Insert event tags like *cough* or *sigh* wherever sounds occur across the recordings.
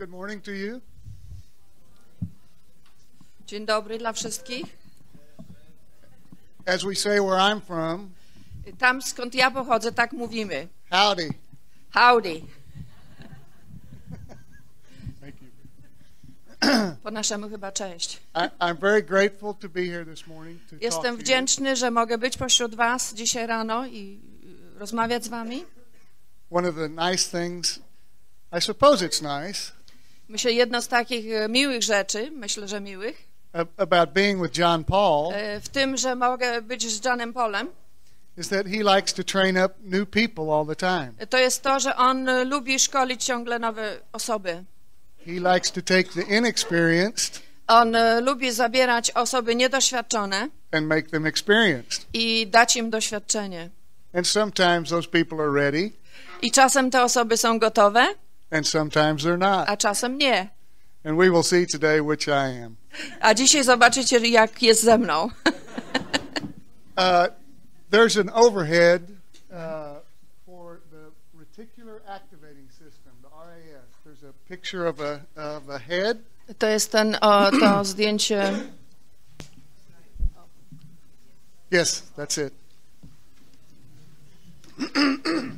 Good morning to you. Dzień dobry dla wszystkich. As we say where I'm from. Tam skąd ja pochodzę, tak mówimy. Howdy. Howdy. Thank you. Po naszemu chyba cześć. I, I'm very grateful to be here this morning to Jestem talk wdzięczny, że mogę być pośród was dzisiaj rano i y, rozmawiać z wami. One of the nice things, I suppose it's nice. Myślę, jedna z takich e, miłych rzeczy, myślę, że miłych, about being with John Paul, e, w tym, że mogę być z Johnem Paulem, to To jest to, że on e, lubi szkolić ciągle nowe osoby. He likes to take the inexperienced. On lubi zabierać osoby niedoświadczone and make them experienced. i dać im doświadczenie. And sometimes those people are ready. I czasem te osoby są gotowe. and sometimes they're not. A czasem nie. And we will see today which I am. A dzisiaj zobaczycie, jak jest ze mną. *laughs* uh, there's an overhead uh, for the reticular activating system, the RAS. There's a picture of a, of a head. To jest ten, o, to zdjęcie. Yes, that's it. *clears throat*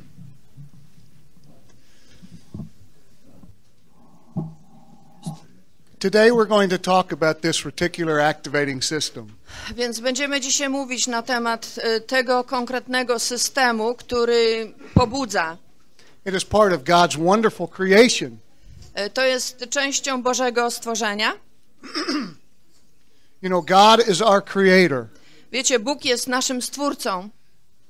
Today we're going to talk about this reticular activating system. Więc będziemy dzisiaj mówić na temat e, tego konkretnego systemu, który pobudza. It is part of God's wonderful creation. E, to jest częścią Bożego stworzenia. You know, God is our creator. Wiecie, Bóg jest naszym stwórcą.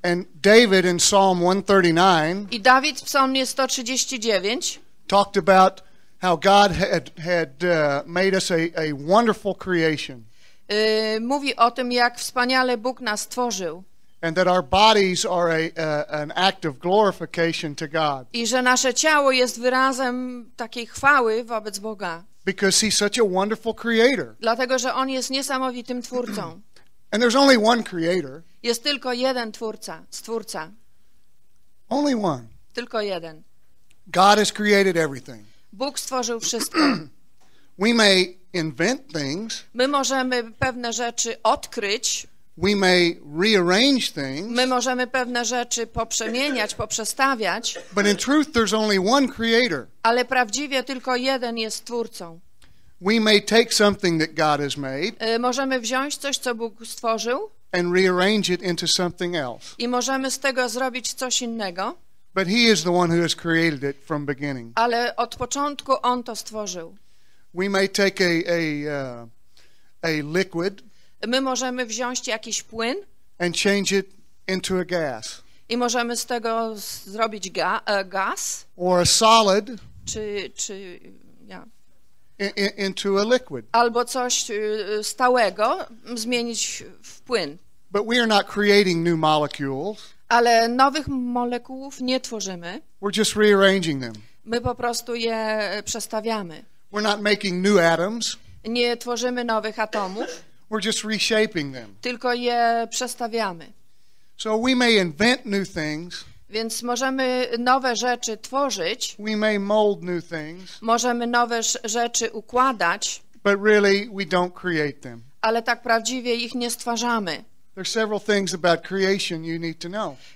And David in Psalm 139 I Dawid w Psalmie 139 talked about how God had, had uh, made us a, a wonderful creation. Y, mówi o tym, jak wspaniale Bóg nas stworzył. And that our bodies are a, a, an act of glorification to God. I że nasze ciało jest wyrazem takiej chwały wobec Boga. Because he's such a wonderful creator. Dlatego, że On jest niesamowitym Twórcą. *clears throat* And there's only one creator. Jest tylko jeden Twórca, Stwórca. Only one. Tylko jeden. God has created everything. Bóg stworzył wszystko. *clears throat* We may invent things. My możemy pewne rzeczy odkryć. We may rearrange things. My możemy pewne rzeczy poprzemieniać, poprzestawiać. But in truth there's only one creator. Ale prawdziwie tylko jeden jest twórcą. We may take something that God has made. Y, możemy wziąć coś, co Bóg stworzył. And rearrange it into something else. I możemy z tego zrobić coś innego. But he is the one who has created it from beginning. Ale od początku on to stworzył. We may take a, a, uh, a liquid My możemy wziąć jakiś płyn and change it into a gas. I możemy z tego zrobić ga, e, gaz. Or a solid. Czy, czy, ja. into a liquid. Albo coś y, stałego zmienić w płyn. But we are not creating new molecules. Ale nowych molekułów nie tworzymy. We're just rearranging them. My po prostu je przestawiamy. We're not making new atoms. Nie tworzymy nowych atomów. We're just reshaping them. Tylko je przestawiamy. So we may invent new things. Więc możemy nowe rzeczy tworzyć. We may mold new things. Możemy nowe rzeczy układać. But really we don't create them. Ale tak prawdziwie ich nie stwarzamy.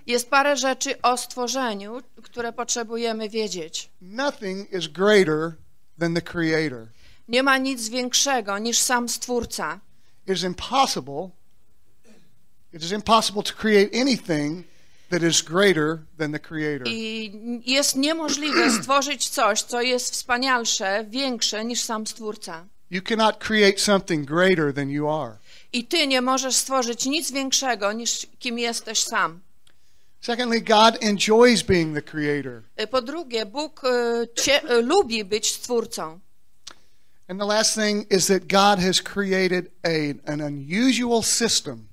Jest parę rzeczy o stworzeniu, które potrzebujemy wiedzieć. Nothing is greater than the creator. Nie ma nic większego niż sam stwórca. It is impossible. It is impossible to create anything that is greater than the creator. I jest niemożliwe *clears throat* stworzyć coś, co jest wspanialsze, większe niż sam stwórca. You cannot create something greater than you are. I ty nie możesz stworzyć nic większego niż kim jesteś sam. Secondly, God enjoys being the creator. Y, po drugie, Bóg y, cie, y, lubi być stwórcą. And the last thing is that God has created a, an unusual system.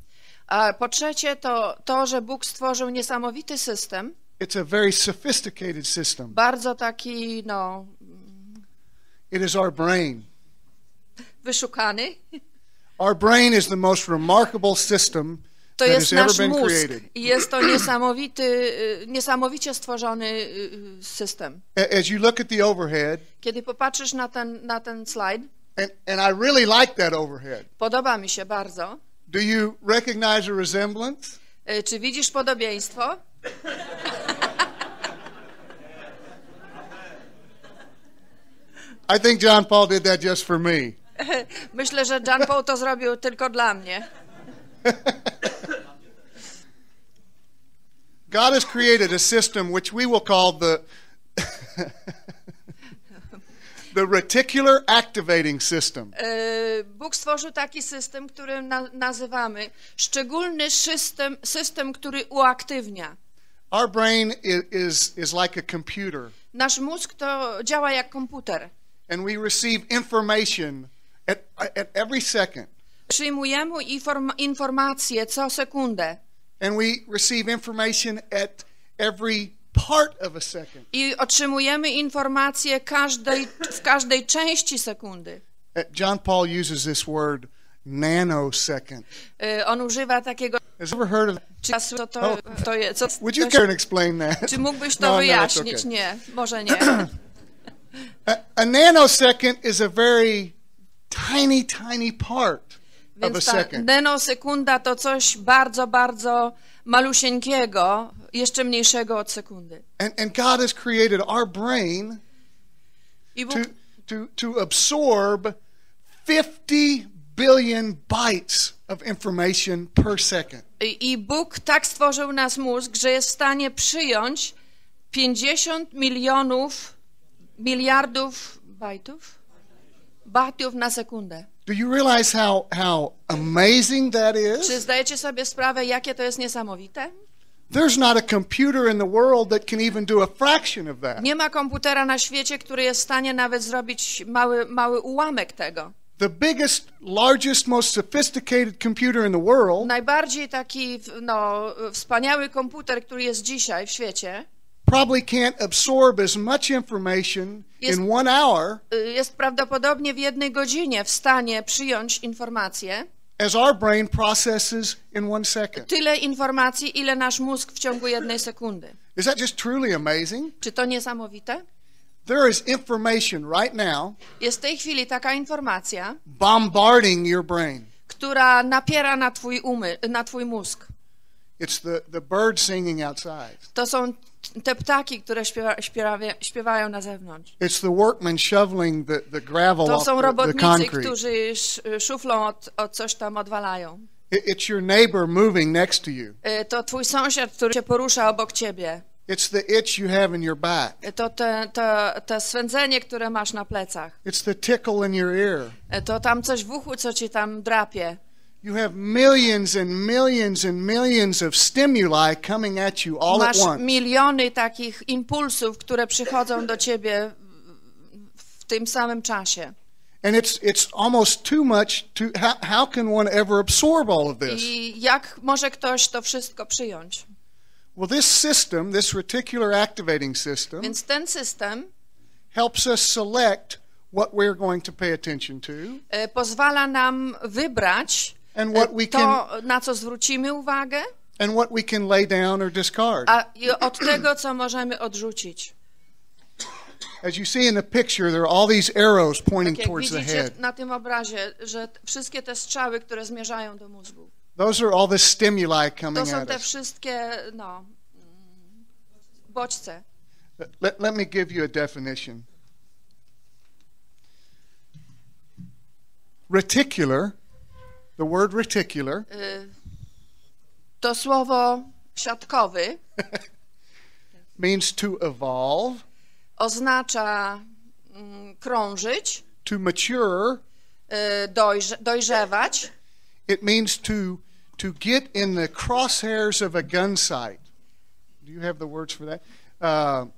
A po trzecie to to, że Bóg stworzył niesamowity system. It's a very sophisticated system. Bardzo taki, no. It is our brain. Wyszukany. Our brain is the most remarkable system to jest nasz mózg i jest to niesamowity, y, niesamowicie stworzony y, system. As you look at the overhead, Kiedy popatrzysz na ten, na ten slajd, and, and I really like that overhead. podoba mi się bardzo. Do you recognize a resemblance? Y, czy widzisz podobieństwo? I think John Paul did that just for me. *laughs* Myślę, że John Paul to zrobił tylko dla mnie. *laughs* God has created a system which we will call the *laughs* the reticular activating system. E, Bóg stworzył taki system, który nazywamy szczególny system, system, który uaktywnia. Our brain is, is, is like a computer. Nasz mózg to działa jak komputer. And we receive information At, at every second. Przyjmujemy inform informacje co sekundę. And we receive information at every part of a second. I otrzymujemy informacje każdej, w każdej części sekundy. Uh, John Paul uses this word nanosecond. Y, on używa takiego. Has ever heard of czy to, oh. to je, co, Would you care to explain that? Czy mógłbyś to no, no wyjaśnić? No, okay. Nie, może *clears throat* nie. a, a nanosecond is a very tiny, tiny part Więc of a second. Nanosekunda to coś bardzo, bardzo malusieńkiego, jeszcze mniejszego od sekundy. And, and God has created our brain to, to, to absorb 50 billion bytes of information per second. I Bóg tak stworzył nas mózg, że jest w stanie przyjąć 50 milionów miliardów bajtów Bardziej na sekundę. Do you realize how, how amazing that is? Czy zdajecie sobie sprawę, jakie to jest niesamowite? There's not a computer in the world that can even do a fraction of that. Nie ma komputera na świecie, który jest w stanie nawet zrobić mały, mały ułamek tego. The biggest, largest, most sophisticated computer in the world. Najbardziej taki no, wspaniały komputer, który jest dzisiaj w świecie probably can't absorb as much information jest, in one hour. Y, jest prawdopodobnie w jednej godzinie w stanie przyjąć informacje. As our brain processes in one second. Tyle informacji, ile nasz mózg w ciągu jednej sekundy. Is that just truly amazing? Czy to niesamowite? There is information right now. Jest w tej chwili taka informacja. Bombarding your brain. Która napiera na twój umy, na twój mózg. It's the, the singing outside. To są te ptaki, które śpiewa, śpiewa, śpiewają na zewnątrz. It's the workmen shoveling the, the gravel to są robotnicy, którzy szuflą od, od coś tam odwalają. It's your neighbor moving next to you. Y, to twój sąsiad, który się porusza obok ciebie. It's the itch you have in your back. Y, to te, te, te swędzenie, które masz na plecach. It's the tickle in your ear. Y, to tam coś w uchu, co ci tam drapie. You have millions and millions and millions of stimuli coming at you all Masz at once. miliony takich impulsów, które przychodzą do ciebie w tym samym czasie. And it's it's almost too much to how, how can one ever absorb all of this? I jak może ktoś to wszystko przyjąć? Well, this system, this reticular activating system, Więc ten system helps us select what we're going to pay attention to. E, pozwala nam wybrać And e, what we to, na co zwrócimy uwagę. And what we can lay down or discard. A od tego, co możemy odrzucić. As you see in the picture, there are all these arrows pointing tak towards the head. na tym obrazie, że wszystkie te strzały, które zmierzają do mózgu. Those are all the stimuli coming to są te wszystkie, no, mm, bodźce. Let, let me give you a definition. Reticular The word reticular. Y, to słowo siatkowy *laughs* means to evolve. Oznacza mm, krążyć. To mature. Y, dojrze dojrzewać. It means to to get in the crosshairs of a gun sight. Do you have the words for that? Uh,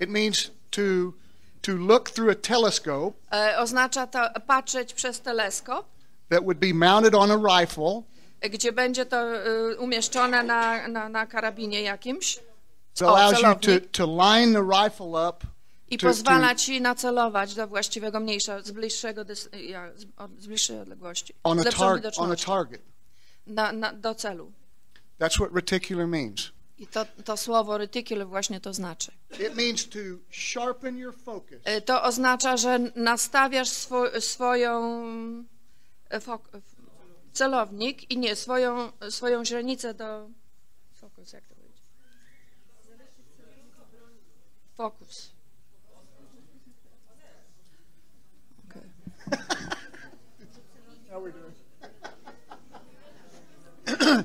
it means to to look through a telescope. Y, oznacza to patrzeć przez teleskop that would be mounted on a rifle. Gdzie będzie to y, umieszczone na, na, na karabinie jakimś. To allows you to, to line the rifle up i to, pozwala ci nacelować do właściwego mniejsza, z, bliższego, z bliższej odległości. On a, tar on a target. Na, na, do celu. That's what reticular means. I to, to słowo reticular właśnie to znaczy. It means to sharpen your focus. Y, to oznacza, że nastawiasz swo swoją celownik i nie, swoją, swoją źrenicę do... Fokus, jak to będzie? Fokus. Okay.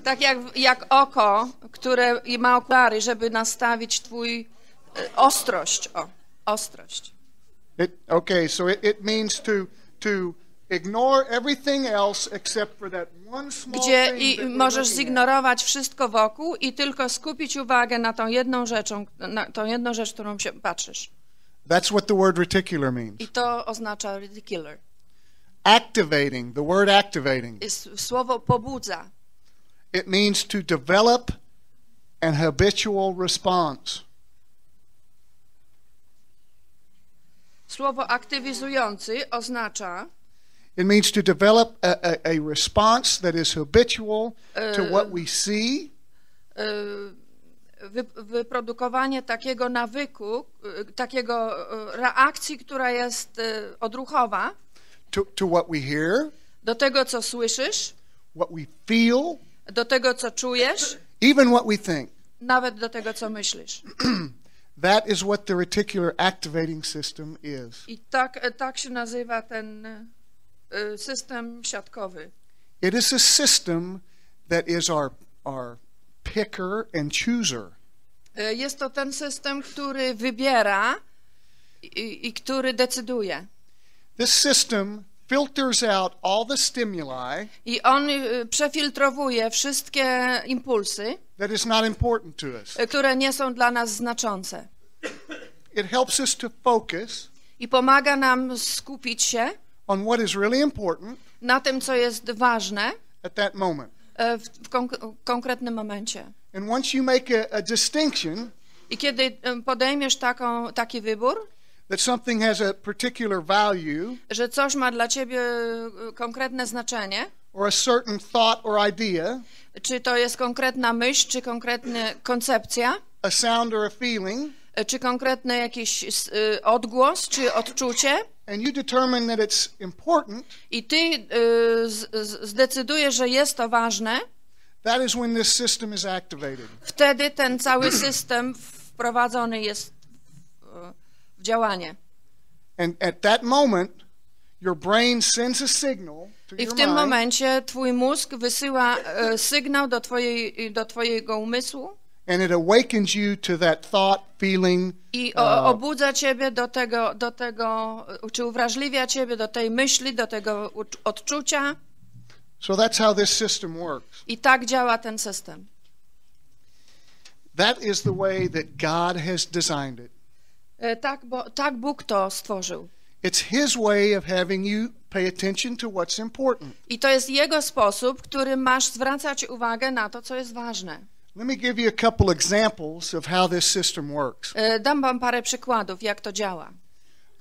Tak jak, jak oko, które ma okulary, żeby nastawić twój e, ostrość, o, ostrość. It, okay, so it, it means to, to gdzie i możesz zignorować wszystko wokół i tylko skupić uwagę na tą jedną rzeczą, na tą jedną rzecz, którą się patrzysz. That's what the word reticular means. I to oznacza reticular. Activating, the word activating. Słowo pobudza. It means to develop an habitual response. Słowo aktywizujący oznacza It means to develop a, a, a response that is habitual e, to what we see. E, wy, wyprodukowanie takiego nawyku, e, takiego reakcji, która jest odruchowa. To, to what we hear. Do tego, co słyszysz. What we feel. Do tego, co czujesz. Even what we think. Nawet do tego, co myślisz. *clears throat* That is what the reticular activating system is. I tak, tak się nazywa ten Y, system siatkowy. It is a system that is our, our picker and chooser. Y, jest to ten system, który wybiera i, i który decyduje. This system filters out all the stimuli I on y, przefiltrowuje wszystkie impulsy, that is not important to us. które nie są dla nas znaczące. It helps us to focus. I pomaga nam skupić się on what is really important na tym, co jest ważne at that moment. E, w, w konk konkretnym momencie. And once you make a, a distinction, I kiedy e, podejmiesz taką, taki wybór, that something has a particular value, że coś ma dla ciebie e, konkretne znaczenie, or a certain thought or idea, czy to jest konkretna myśl, czy konkretna koncepcja, a sound or a feeling, E, czy konkretny jakiś e, odgłos, czy odczucie. I ty e, zdecydujesz, że jest to ważne. Wtedy ten cały system wprowadzony jest w działanie. I w tym momencie twój mózg wysyła sygnał do, twojej, do twojego umysłu. And it awakens you to that thought, feeling. I o, uh, obudza ciebie do tego, do tego, e, czy uwrażliwia ciebie do tej myśli, do tego odczucia. So that's how this system works. I tak działa ten system. That is the way that God has designed it. E, tak, bo, tak Bóg to stworzył. It's his way of having you pay attention to what's important. I to jest jego sposób, który masz zwracać uwagę na to, co jest ważne. Let me give you a couple examples of how this system works. E, dam wam parę przykładów, jak to działa.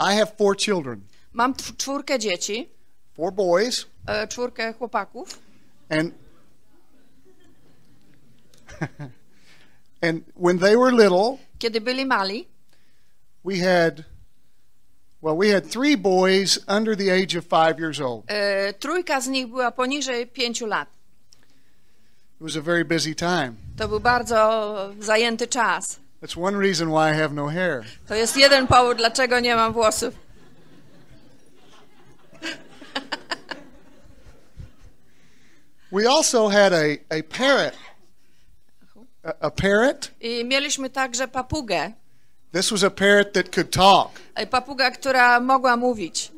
I have four children. Mam czwórkę dzieci. Four boys. E, czwórkę chłopaków. And *laughs* and when they were little, kiedy byli mali, we had well, we had three boys under the age of five years old. E, trójka z nich była poniżej pięciu lat. It was a very busy time. To był bardzo zajęty czas. That's one reason why I have no hair. To jest jeden powód, dlaczego nie mam włosów. We also had a, a parrot. A, a parrot. I mieliśmy także papugę. This was a parrot that could talk. Papuga, która mogła mówić.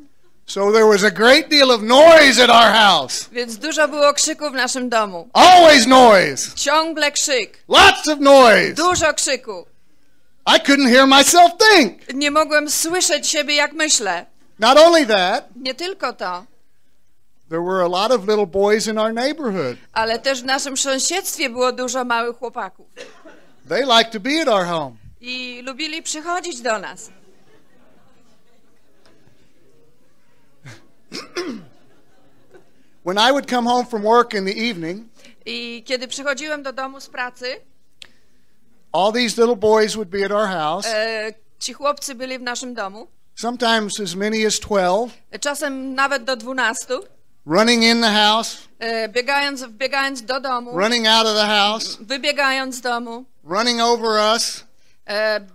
So there was a great deal of noise at our house. Więc dużo było krzyku w naszym domu. Always noise. Ciągle krzyk. Lots of noise. Dużo krzyku. I couldn't hear myself think. Nie mogłem słyszeć siebie jak myślę. Not only that. Nie tylko to. There were a lot of little boys in our neighborhood. Ale też w naszym sąsiedztwie było dużo małych chłopaków. They liked to be at our home. I lubili przychodzić do nas. *clears throat* When I would come home from work in the evening, I kiedy przychodziłem do domu z pracy, all these little boys would be at our house. E, ci chłopcy byli w naszym domu. Sometimes as many as 12. Czasem nawet do 12. Running in the house. E, biegając, wbiegając do domu. Running out of the house. Wybiegając z domu. Running over us. E,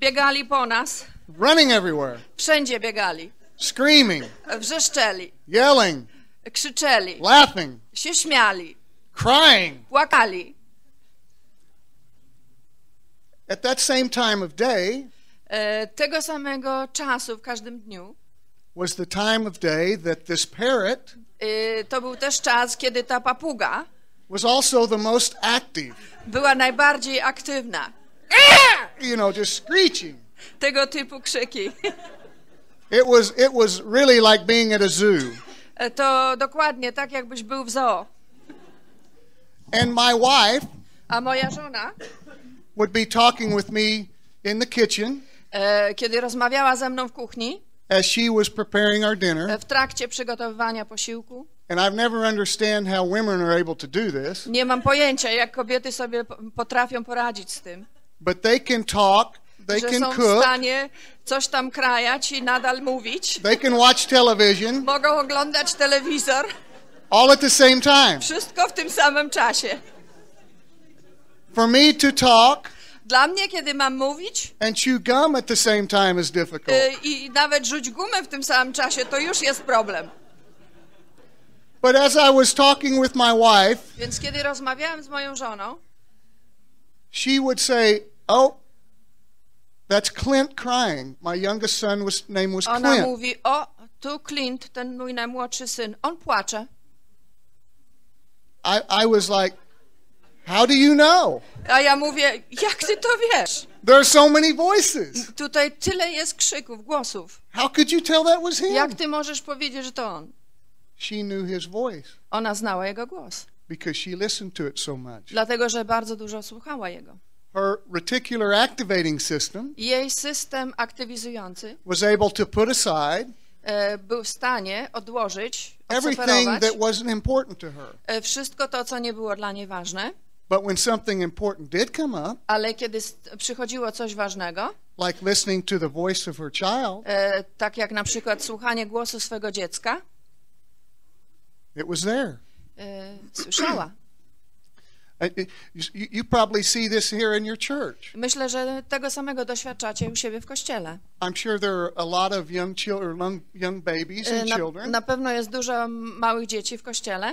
biegali po nas. Running everywhere. Wszędzie biegali. Screaming. Wrzeszczeli. Yelling. Krzyczeli. Laughing. Się śmiali. Crying. Płakali. At that same time of day, e, tego samego czasu w każdym dniu, was the time of day that this parrot e, to był też czas, kiedy ta papuga was also the most active. była najbardziej aktywna. You know, just screeching. Tego typu krzyki. *laughs* It was, it was really like being at a zoo. E, to dokładnie tak, jakbyś był w zoo. And my wife A moja żona would be talking with me in the kitchen. E, kiedy rozmawiała ze mną w kuchni. As she was preparing our dinner. E, w trakcie przygotowywania posiłku. And I've never understand how women are able to do this. Nie mam pojęcia, jak kobiety sobie potrafią poradzić z tym. But they can talk they że can są cook. w stanie coś tam krajać i nadal mówić. They can watch television. Mogą oglądać telewizor. All at the same time. Wszystko w tym samym czasie. For me to talk. Dla mnie, kiedy mam mówić and chew gum at the same time is difficult. I, y, i nawet rzuć gumę w tym samym czasie, to już jest problem. But as I was talking with my wife, więc kiedy rozmawiałem z moją żoną, she would say, "Oh, That's Clint crying. My youngest son was name was Clint. Ona mówi, o, tu Clint, ten mój najmłodszy syn. On płacze. I, I was like, how do you know? A ja mówię, jak ty to wiesz? There are so many voices. Tutaj tyle jest krzyków, głosów. How could you tell that was him? Jak ty możesz powiedzieć, że to on? She knew his voice. Ona znała jego głos. Because she listened to it so much. Dlatego, że bardzo dużo słuchała jego her reticular activating system jej system aktywizujący was able to put aside e, był w stanie odłożyć, everything that wasn't important to her. E, wszystko to, co nie było dla niej ważne. But when something important did come up, ale kiedy przychodziło coś ważnego, like listening to the voice of her child, e, tak jak na przykład słuchanie głosu swego dziecka, it was there. słyszała. Y, you probably see this here in your church. Myślę, że tego samego doświadczacie u siebie w kościele. I'm sure there are a lot of young children, young babies and children. Na pewno jest dużo małych dzieci w kościele.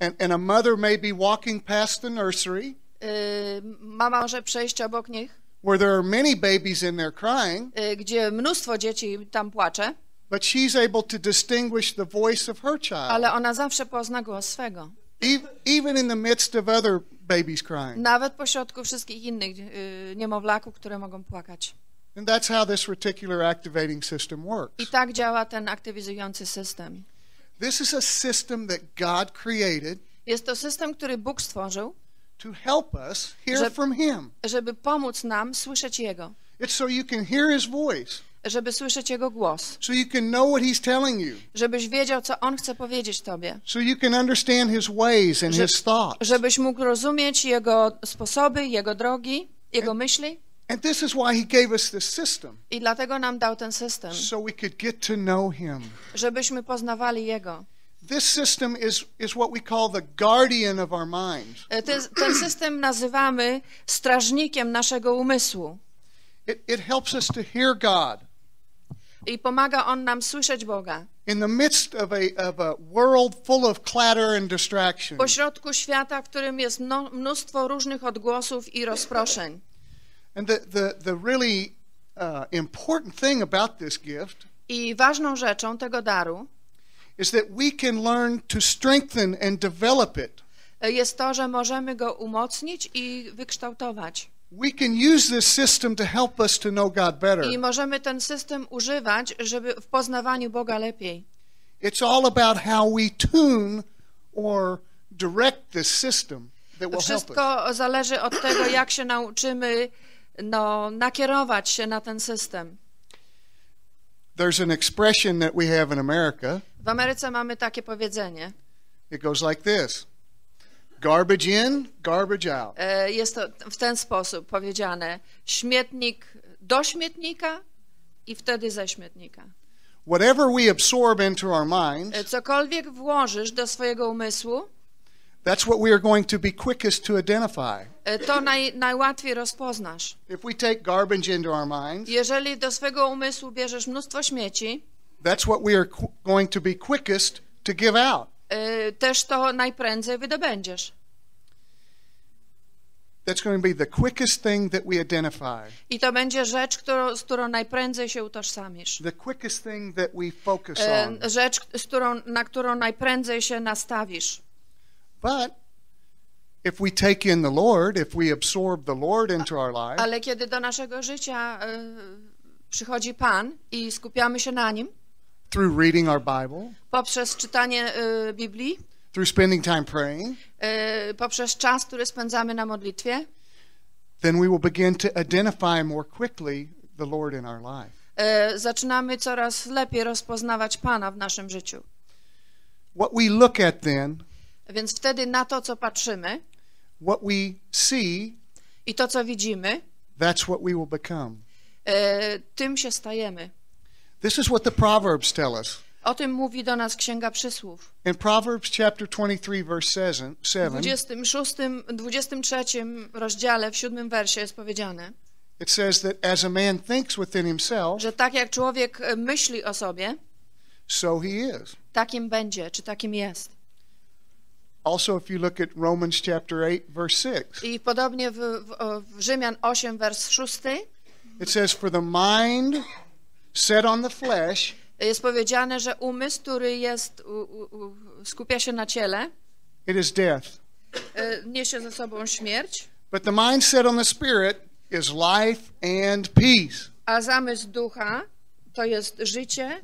And, and a mother may be walking past the nursery. Y, mama może przejść obok nich. Where there are many babies in there crying. Y, gdzie mnóstwo dzieci tam płacze. But she's able to distinguish the voice of her child. Ale ona zawsze pozna głos swego. Even in the midst of other babies crying. Nawet pośrodku wszystkich innych y, niemowlaków, które mogą płakać. And that's how this reticular activating system works. I tak działa ten aktywizujący system. This is a system that God created. Jest to system, który Bóg stworzył. To help us hear żeby, from him. Żeby pomóc nam słyszeć jego. It's so you can hear his voice żeby słyszeć jego głos. So you can know what he's telling you. Żebyś wiedział co on chce powiedzieć tobie. So you can understand his ways and his thoughts. Żebyś mógł rozumieć jego sposoby, jego drogi, jego and, myśli. And this is why he gave us this system. I dlatego nam dał ten system. So we could get to know him. Żebyśmy poznawali jego. This system is, is what we call the guardian of our mind. E, ten, ten system nazywamy strażnikiem naszego umysłu. It, it helps us to hear God. I pomaga on nam słyszeć Boga. In the midst of a, of a world full of clatter and distraction. Pośrodku świata, w którym jest mnóstwo różnych odgłosów i rozproszeń. And the, the, the really uh, important thing about this gift I ważną rzeczą tego daru is that we can learn to strengthen and develop it. jest to, że możemy go umocnić i wykształtować. We can use this system to help us to know God better. I możemy ten system używać, żeby w poznawaniu Boga lepiej. It's all about how we tune or direct this system that will Wszystko help us. zależy od tego, jak się nauczymy no, nakierować się na ten system. There's an expression that we have in America. W Ameryce mamy takie powiedzenie. It goes like this. Garbage in, garbage out. E, jest to w ten sposób powiedziane. Śmietnik do śmietnika i wtedy ze śmietnika. Whatever we absorb into our minds, e, cokolwiek włożysz do swojego umysłu, that's what we are going to be quickest to identify. E, to naj, najłatwiej rozpoznasz. If we take garbage into our minds, jeżeli do swojego umysłu bierzesz mnóstwo śmieci, that's what we are going to be quickest to give out. Y, też to najprędzej wydobędziesz. That's going to be the quickest thing that we identify. I to będzie rzecz, którą, z którą najprędzej się utożsamisz. The quickest thing that we focus y, on. Rzecz, z którą, na którą najprędzej się nastawisz. But if we take in the Lord, if we absorb the Lord into our life. Ale kiedy do naszego życia y, przychodzi Pan i skupiamy się na nim through reading our Bible, poprzez czytanie y, Biblii, through spending time praying, y, poprzez czas, który spędzamy na modlitwie, then we will begin to identify more quickly the Lord in our life. Y, zaczynamy coraz lepiej rozpoznawać Pana w naszym życiu. What we look at then, więc wtedy na to, co patrzymy, what we see, i to, co widzimy, that's what we will become. Y, tym się stajemy. This is what the Proverbs tell us. O tym mówi do nas Księga Przysłów. In Proverbs chapter 23 verse 7. W 26, 23 rozdziale w 7 wersie jest powiedziane. It says that as a man thinks within himself. Że tak jak człowiek e, myśli o sobie. So he is. Takim będzie, czy takim jest. Also if you look at Romans chapter 8 verse 6. I podobnie w, w, w Rzymian 8 wers 6. It says for the mind set on the flesh, jest powiedziane, że umysł, który jest, u, u, skupia się na ciele, it is death. E, niesie ze sobą śmierć. But the mind set on the spirit is life and peace. A zamysł ducha to jest życie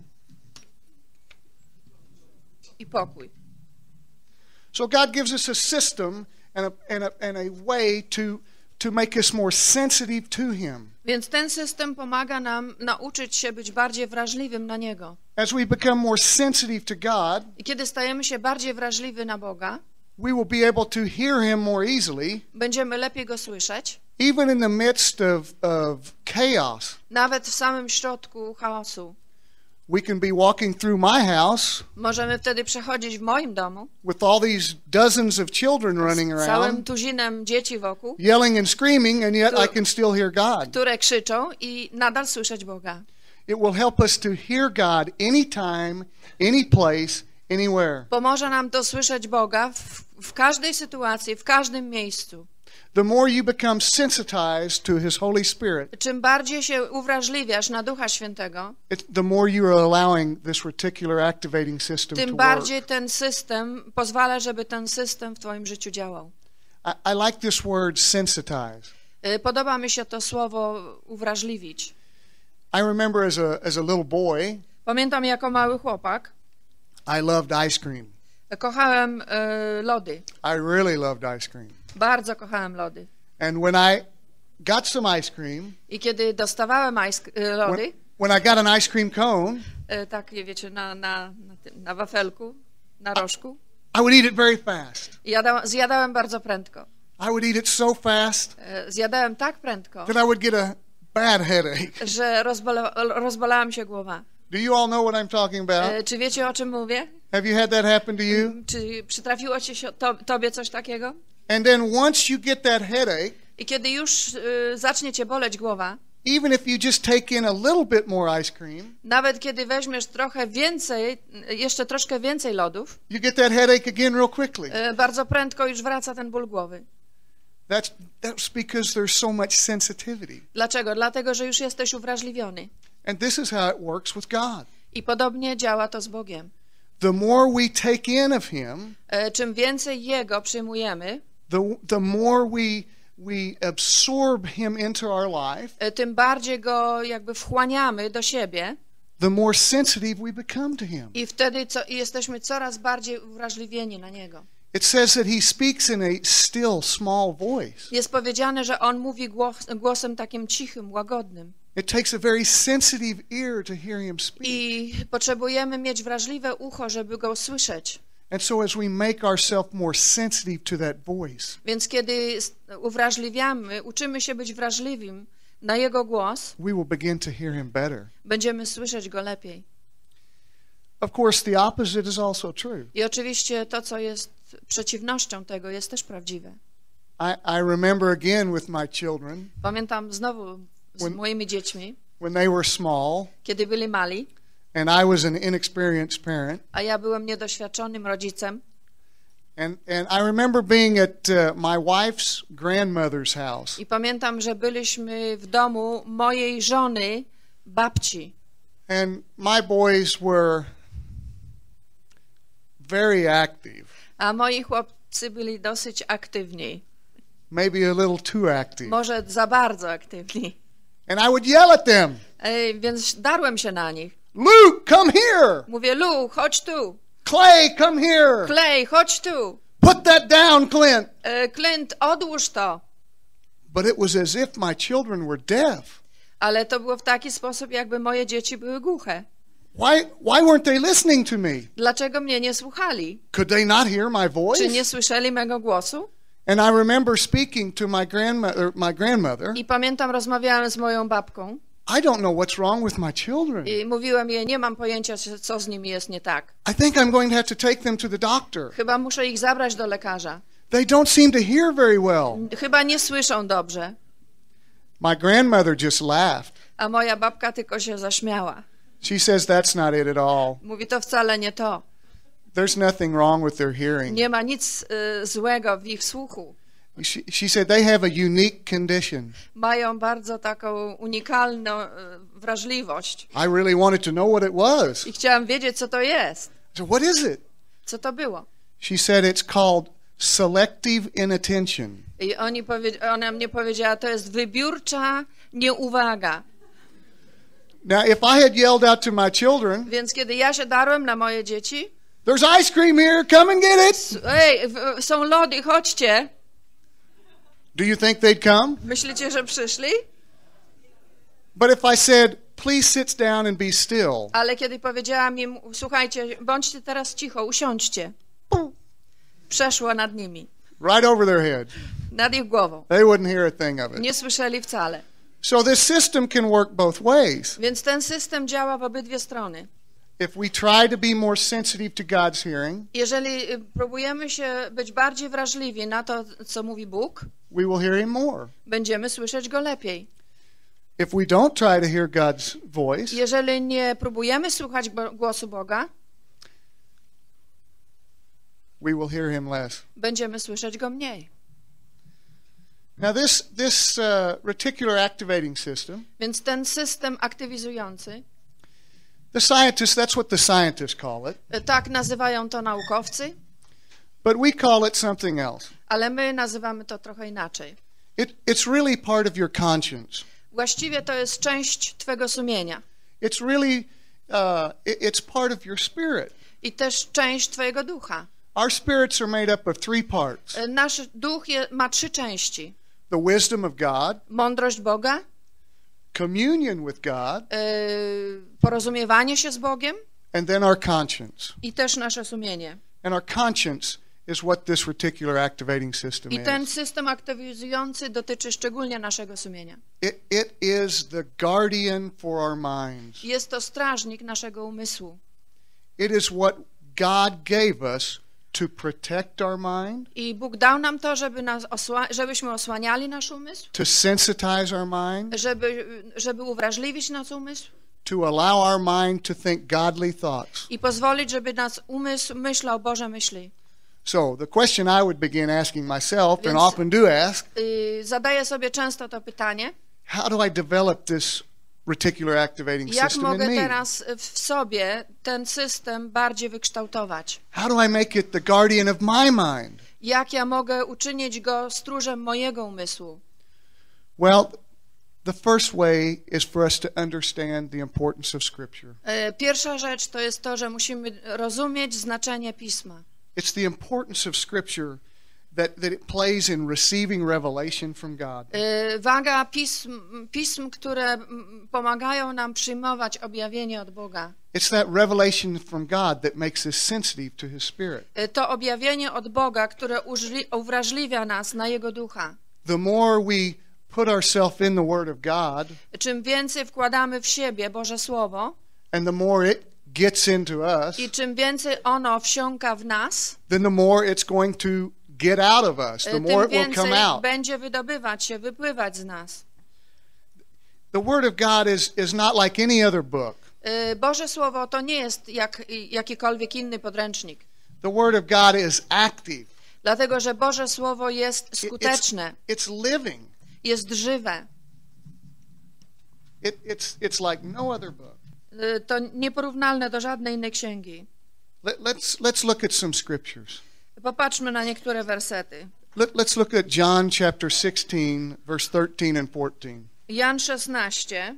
i pokój. So God gives us a system and a, and a, and a way to to make us more sensitive to him. Więc ten system pomaga nam nauczyć się być bardziej wrażliwym na niego. As we become more sensitive to God, I kiedy stajemy się bardziej wrażliwi na Boga, we will be able to hear him more easily. Będziemy lepiej go słyszeć. Even in the midst of, of chaos. Nawet w samym środku chaosu. We can be walking through my house. Możemy wtedy przechodzić w moim domu. With all these dozens of children running around. Całym tuzinem dzieci wokół. Yelling and screaming and yet I can still hear God. Które krzyczą i nadal słyszeć Boga. It will help us to hear God anytime, any place, anywhere. Pomoże nam to słyszeć Boga w, w każdej sytuacji, w każdym miejscu the more you become sensitized to his Holy Spirit. Czym bardziej się uwrażliwiasz na Ducha Świętego, the more you are allowing this reticular activating system tym to bardziej work. ten system pozwala, żeby ten system w twoim życiu działał. I, I like this word sensitize. Y, podoba mi się to słowo uwrażliwić. I remember as a, as a little boy. Pamiętam jako mały chłopak. I loved ice cream. Kochałem y, lody. I really loved ice cream. Bardzo kochałem lody. And when I got some ice cream, I kiedy dostawałem ice, e, lody, when, when I got an ice cream cone, e, tak, wiecie, na, na, na, tym, na wafelku, na rożku, I, I would eat it very fast. Jadałem, zjadałem bardzo prędko. I would eat it so fast, e, zjadałem tak prędko, that I would get a bad headache. *laughs* że rozbola, rozbolałam się głowa. Do you all know what I'm talking about? Czy wiecie o czym mówię? Have you had that happen to you? Czy przytrafiło ci się to, tobie coś takiego? And then once you get that headache, i kiedy już y, zacznie cię boleć głowa, even if you just take in a little bit more ice cream, nawet kiedy weźmiesz trochę więcej, y, jeszcze troszkę więcej lodów, you get that headache again real quickly. Y, bardzo prędko już wraca ten ból głowy. That's, that's because there's so much sensitivity. Dlaczego? Dlatego, że już jesteś uwrażliwiony. And this is how it works with God. I podobnie działa to z Bogiem. The more we take in of him, y, czym więcej jego przyjmujemy, the, the more we we absorb him into our life, e, tym bardziej go jakby wchłaniamy do siebie, the more sensitive we become to him. I wtedy co, jesteśmy coraz bardziej wrażliwieni na niego. It says that he speaks in a still small voice. Jest powiedziane, że on mówi głos, głosem takim cichym, łagodnym. It takes a very sensitive ear to hear him speak. I potrzebujemy mieć wrażliwe ucho, żeby go słyszeć. Więc kiedy uwrażliwiamy, uczymy się być wrażliwym na jego głos, we will begin to hear him better. Będziemy słyszeć go lepiej. Of course the opposite is also true. I oczywiście to co jest przeciwnością tego jest też prawdziwe. I, I remember again with my children. Pamiętam znowu z when, moimi dziećmi. When they were small. Kiedy byli mali. And I was an inexperienced parent. A ja byłem niedoświadczonym rodzicem. And, and I remember being at uh, my wife's grandmother's house. I pamiętam, że byliśmy w domu mojej żony, babci. And my boys were very active. A moi chłopcy byli dosyć aktywni. Maybe a little too active. Może za bardzo aktywni. And I would yell at them. E, więc darłem się na nich. Luke, come here. Mówię, Luke, chodź tu. Clay, come here. Clay, chodź tu. Put that down, Clint. E, Clint, odłóż to. But it was as if my children were deaf. Ale to było w taki sposób, jakby moje dzieci były głuche. Why, why weren't they listening to me? Dlaczego mnie nie słuchali? Could they not hear my voice? Czy nie słyszeli mego głosu? And I remember speaking to my grandmother, my grandmother. I pamiętam rozmawiałem z moją babką. I don't know what's wrong with my children. I mówiłem jej, nie mam pojęcia, co z nimi jest nie tak. I think I'm going to have to take them to the doctor. Chyba muszę ich zabrać do lekarza. They don't seem to hear very well. Chyba nie słyszą dobrze. My grandmother just laughed. A moja babka tylko się zaśmiała. She says that's not it at all. Mówi to wcale nie to. There's nothing wrong with their hearing. Nie ma nic y, złego w ich słuchu. She, she said they have a unique condition. Mają bardzo taką unikalną e, wrażliwość. I really wanted to know what it was. I chciałam wiedzieć co to jest. So what is it? Co to było? She said it's called selective inattention. I oni ona mnie powiedziała to jest wybiórcza nieuwaga. Now if I had yelled out to my children. Więc kiedy ja się darłem na moje dzieci. There's ice cream here, come and get it. Ej, są lody, chodźcie. Do you think they'd come? Myślicie, że przyszli? But if I said, please sit down and be still. Ale kiedy powiedziałam im, słuchajcie, bądźcie teraz cicho, usiądźcie. Przeszła nad nimi. Right over their head. Nad ich głową. They wouldn't hear a thing of it. Nie słyszeli wcale. So this system can work both ways. Więc ten system działa w obydwie strony. If we try to be more sensitive to God's hearing, jeżeli y, próbujemy się być bardziej wrażliwi na to, co mówi Bóg, we will hear him more. Będziemy słyszeć go lepiej. If we don't try to hear God's voice, jeżeli nie próbujemy słuchać głosu Boga, we will hear him less. Będziemy słyszeć go mniej. Now this this uh, reticular activating system. Więc ten system aktywizujący. The scientists, that's what the scientists call it. Tak nazywają to naukowcy. But we call it something else. Ale my nazywamy to trochę inaczej. It, it's really part of your conscience. Właściwie to jest część twojego sumienia. It's really uh, it's part of your spirit. I też część twojego ducha. Our spirits are made up of three parts. E, nasz duch je, ma trzy części. The wisdom of God. Mądrość Boga. Communion with God. Y, porozumiewanie się z Bogiem. And then our conscience. I też nasze sumienie. And our conscience is what this reticular activating system I ten system aktywizujący dotyczy szczególnie naszego sumienia. It, it is the guardian for our minds. Jest to strażnik naszego umysłu. It is what God gave us to protect our mind. I Bóg dał nam to, żeby nas osła żebyśmy osłaniali nasz umysł. To sensitize our mind. Żeby, żeby uwrażliwić nasz umysł. To allow our mind to think godly thoughts. I pozwolić, żeby nas umysł myślał Boże myśli. So the question I would begin asking myself Więc, and often do ask. Y, zadaję sobie często to pytanie. How do I develop this reticular activating jak system mogę in me? teraz w sobie ten system bardziej wykształtować? How do I make it the guardian of my mind? Jak ja mogę uczynić go stróżem mojego umysłu? Well, the first way is for us to understand the importance of scripture. Y, pierwsza rzecz to jest to, że musimy rozumieć znaczenie pisma. It's the importance of Scripture that, that it plays in receiving revelation from God. Y, waga pism, pism, które pomagają nam przyjmować objawienie od Boga. It's that revelation from God that makes us sensitive to His Spirit. Y, to objawienie od Boga, które uwrażliwia nas na Jego ducha. The more we put ourselves in the Word of God, czym więcej wkładamy w siebie Boże Słowo, and the more it gets into us, i czym więcej ono wsiąka w nas, then the more it's going to get out of us, e, the more it will come out. będzie wydobywać się, wypływać z nas. The word of God is is not like any other book. E, Boże słowo to nie jest jak jakikolwiek inny podręcznik. The word of God is active. Dlatego że Boże słowo jest skuteczne. It's, it's living. Jest żywe. It, it's, it's like no other book. Y, to nieporównalne do żadnej innej księgi. Let's, let's look at some scriptures. Popatrzmy na niektóre wersety. Let, let's look at John chapter 16, verse 13 and 14. Jan 16.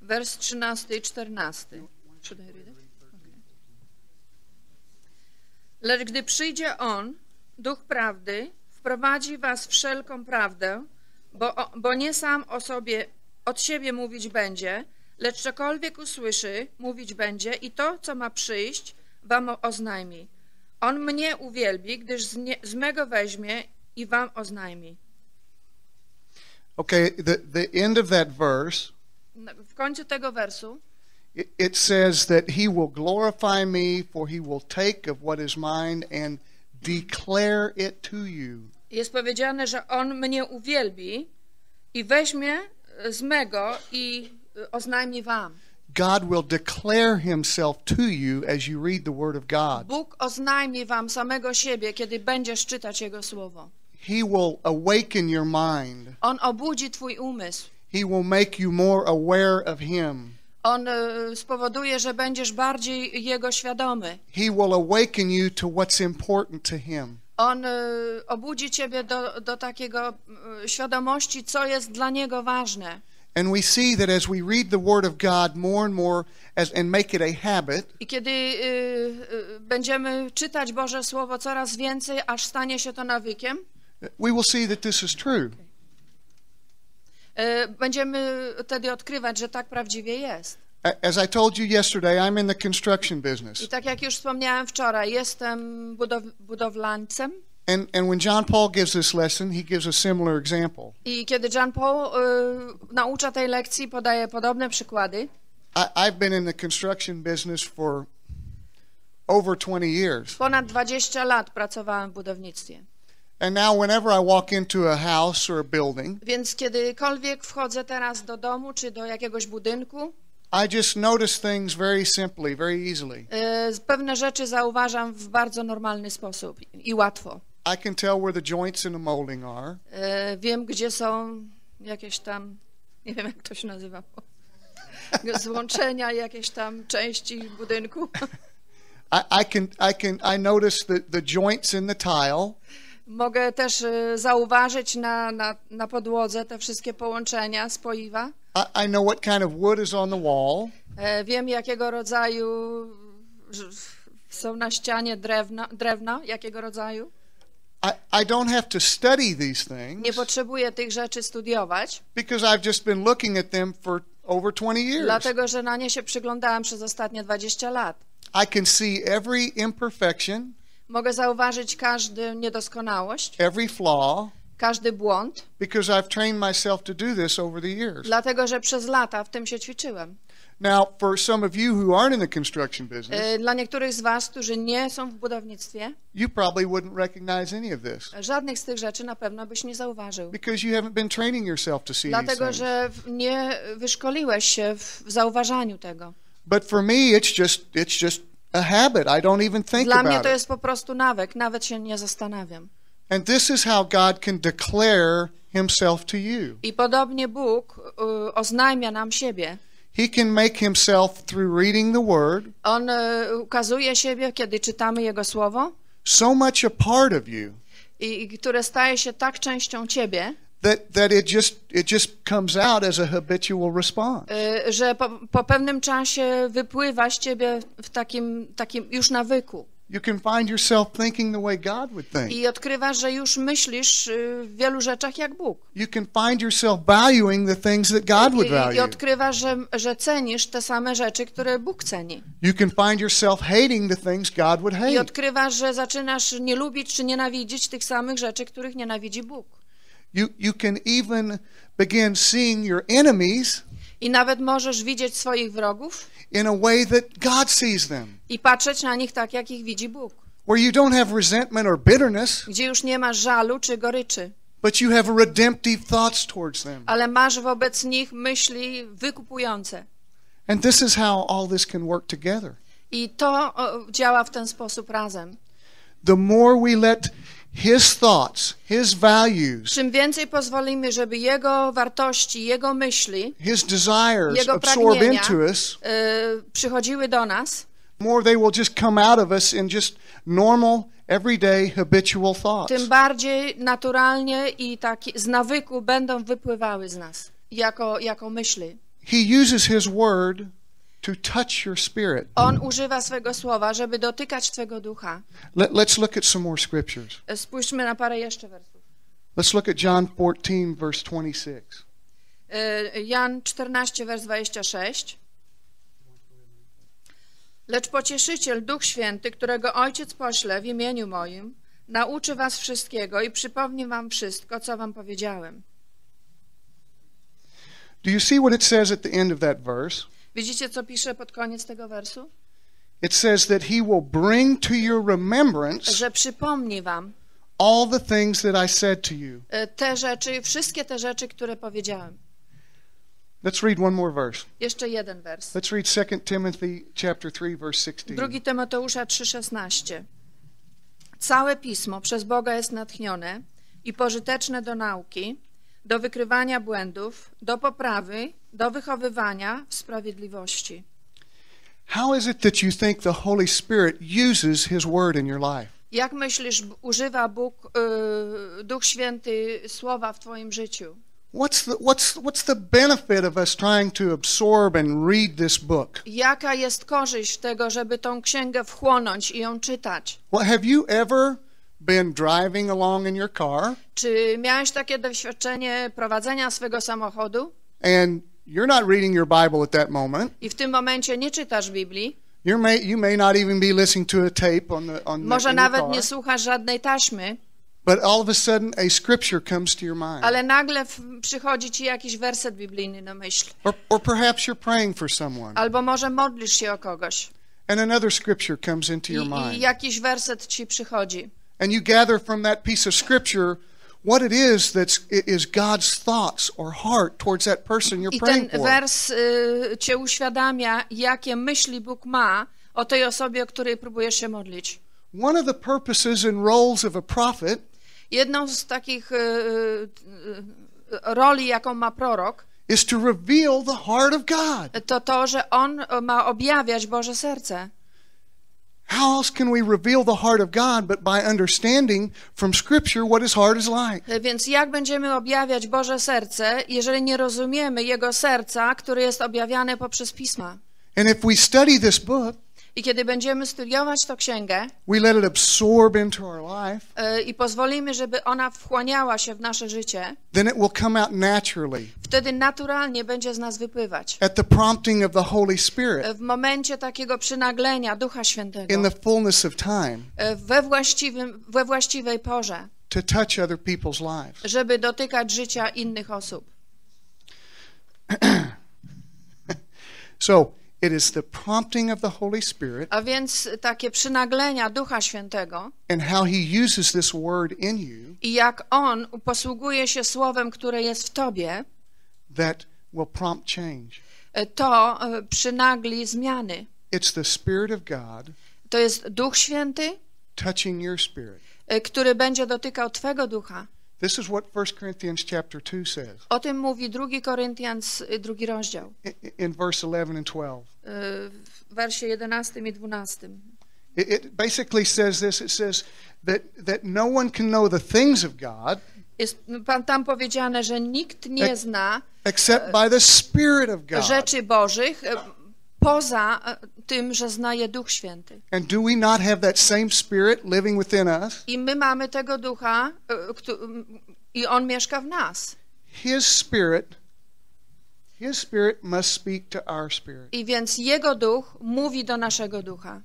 Wers 13 i 14. Should I read it? Lecz gdy przyjdzie On, Duch Prawdy, wprowadzi was wszelką prawdę, bo, bo nie sam o sobie od siebie mówić będzie, lecz cokolwiek usłyszy, mówić będzie i to, co ma przyjść, wam oznajmi. On mnie uwielbi, gdyż z, nie, z mego weźmie i wam oznajmi. Okay, the, the end of that verse. W końcu tego wersu. It, it says that he will glorify me, for he will take of what is mine and Declare it to you. Jest powiedziane, że on mnie uwielbi i weźmie e, z mego i e, oznajmi wam. God will declare himself to you as you read the word of God. Bóg oznajmi wam samego siebie, kiedy będziesz czytać jego słowo. He will awaken your mind. On obudzi twój umysł. He will make you more aware of him. On e, spowoduje, że będziesz bardziej jego świadomy. He will awaken you to what's important to him. On e, obudzi ciebie do, do takiego e, świadomości, co jest dla niego ważne. And we see that as we read the Word of God more and more as, and make it a habit, I kiedy y, będziemy czytać Boże Słowo coraz więcej, aż stanie się to nawykiem, we will see that this is true. E, będziemy wtedy odkrywać, że tak prawdziwie jest. As I told you yesterday, I'm in the construction business. I tak jak już wspomniałem wczoraj, jestem budow budowlańcem. And, and when John Paul gives this lesson, he gives a similar example. I kiedy John Paul y, naucza tej lekcji, podaje podobne przykłady. I, I've been in the construction business for over 20 years. Ponad 20 lat pracowałem w budownictwie. And now whenever I walk into a house or a building, Więc kiedykolwiek wchodzę teraz do domu czy do jakiegoś budynku, I just notice things very simply, very easily. y, pewne rzeczy zauważam w bardzo normalny sposób i łatwo. I can tell where the joints in the molding are. Y, wiem, gdzie są jakieś tam, nie wiem jak to się nazywa, *laughs* złączenia jakieś tam części budynku. *laughs* I, I can I can I notice the, the joints in the tile. Mogę też y, zauważyć na, na, na podłodze te wszystkie połączenia spoiwa. I, know what kind of wood is on the wall. E, wiem jakiego rodzaju są na ścianie drewna, drewna jakiego rodzaju. I, I don't have to study these things. Nie potrzebuję tych rzeczy studiować. Because I've just been looking at them for over 20 years. Dlatego, że na nie się przyglądałem przez ostatnie 20 lat. I can see every imperfection. Mogę zauważyć każdy niedoskonałość. Every flaw. Każdy błąd. Because I've trained myself to do this over the years. Dlatego, że przez lata w tym się ćwiczyłem. Now, for some of you who aren't in the construction y, business, dla niektórych z was, którzy nie są w budownictwie, you probably wouldn't recognize any of this. Żadnych z tych rzeczy na pewno byś nie zauważył. Because you haven't been training yourself to see Dlatego, these że nie wyszkoliłeś się w zauważaniu tego. But for me, it's just it's just a habit. I don't even think Dla about mnie to jest po prostu nawyk, nawet się nie zastanawiam. And this is how God can declare himself to you. I podobnie Bóg y, oznajmia nam siebie. He can make himself through reading the word. On y, ukazuje siebie, kiedy czytamy jego słowo. So much a part of you. I, i które staje się tak częścią ciebie. That, that it just, it just comes out as a habitual response. Y, że po, po pewnym czasie wypływa z ciebie w takim, takim już nawyku. You can find yourself thinking the way God would think. I odkrywasz, że już myślisz y, w wielu rzeczach jak Bóg. You can find yourself valuing the things that God would value. I odkrywasz, że, że cenisz te same rzeczy, które Bóg ceni. You can find yourself hating the things God would hate. I odkrywasz, że zaczynasz nie lubić czy nienawidzić tych samych rzeczy, których nienawidzi Bóg. You, you can even begin seeing your enemies I nawet możesz widzieć swoich wrogów in a way that God sees them. i patrzeć na nich tak, jak ich widzi Bóg. Where you don't have resentment or bitterness, Gdzie już nie ma żalu czy goryczy, but you have redemptive thoughts towards them. ale masz wobec nich myśli wykupujące. And this is how all this can work together. I to działa w ten sposób razem. The more we let His thoughts, his values, Czym więcej pozwolimy, żeby Jego wartości, Jego myśli, his desires Jego absorb pragnienia into us, y, przychodziły do nas, more they will just come out of us in just normal, everyday, habitual thoughts. tym bardziej naturalnie i tak z nawyku będą wypływały z nas jako, jako myśli. He uses his word to touch your spirit. On używa swego słowa, żeby dotykać twego ducha. Let, us look at some more scriptures. Spójrzmy na parę jeszcze wersów. Let's look at John 14 verse 26. Y, Jan 14 vers 26. Lecz pocieszyciel Duch Święty, którego Ojciec pośle w imieniu moim, nauczy was wszystkiego i przypomni wam wszystko, co wam powiedziałem. Do you see what it says at the end of that verse? Widzicie, co pisze pod koniec tego wersu? It says that he will bring to your remembrance że przypomni wam all the things that I said to you. E, te rzeczy, wszystkie te rzeczy, które powiedziałem. Let's read one more verse. Jeszcze jeden wers. Let's read 2 Timothy chapter 3 verse 16. Drugi Tymoteusza 3:16. Całe pismo przez Boga jest natchnione i pożyteczne do nauki, do wykrywania błędów, do poprawy, do wychowywania w sprawiedliwości. How is it that you think the Holy Spirit uses his word in your life? Jak myślisz, używa Bóg, y, Duch Święty słowa w twoim życiu? What's the, what's, what's the benefit of us trying to absorb and read this book? Jaka jest korzyść tego, żeby tą księgę wchłonąć i ją czytać? Well, have you ever been driving along in your car? Czy miałeś takie doświadczenie prowadzenia swojego samochodu? And you're not reading your Bible at that moment. I w tym momencie nie czytasz Biblii. You may, you may not even be listening to a tape on the on Może the, nawet car. nie słuchasz żadnej taśmy. But all of a sudden a scripture comes to your mind. Ale nagle przychodzi ci jakiś werset biblijny na myśl. Or, or perhaps you're praying for someone. Albo może modlisz się o kogoś. And another scripture comes into your I, mind. I jakiś werset ci przychodzi and you gather from that piece of scripture what it is that's it is God's thoughts or heart towards that person you're I praying for. ten wers y, cię uświadamia, jakie myśli Bóg ma o tej osobie, o której próbujesz się modlić. One of the purposes and roles of a prophet. Jedną z takich y, y, roli, jaką ma prorok, is to reveal the heart of God. To to, że on ma objawiać Boże serce. How else can we reveal the heart of God but by understanding from scripture what his heart is like? E, więc jak będziemy objawiać Boże serce, jeżeli nie rozumiemy jego serca, które jest objawiane poprzez pisma? And if we study this book, i kiedy będziemy studiować tę księgę life, e, i pozwolimy, żeby ona wchłaniała się w nasze życie, wtedy naturalnie będzie z nas wypływać. Spirit, e, w momencie takiego przynaglenia Ducha Świętego time, e, we, właściwym, we właściwej porze, żeby dotykać życia innych osób. *clears throat* so, It is the prompting of the Holy Spirit. A więc takie przynaglenia Ducha Świętego. And how he uses this word in you. I jak on posługuje się słowem, które jest w tobie. That will prompt change. E, to e, przynagli zmiany. It's the Spirit of God. To jest Duch Święty. Touching your spirit. E, który będzie dotykał twego ducha. This is what 1 Corinthians chapter 2 says. O tym mówi drugi Koryntians, y, drugi rozdział. In verse 11 and 12. Y, w 11 i 12. It basically says this, it says that, that no one can know the things of God jest no, tam powiedziane, że nikt nie zna e, rzeczy Bożych e, poza e, tym, że znaje Duch Święty. And do we not have that same spirit living within us? I my mamy tego ducha e, i on mieszka w nas. His spirit His spirit must speak to our spirit. I więc jego duch mówi do naszego ducha.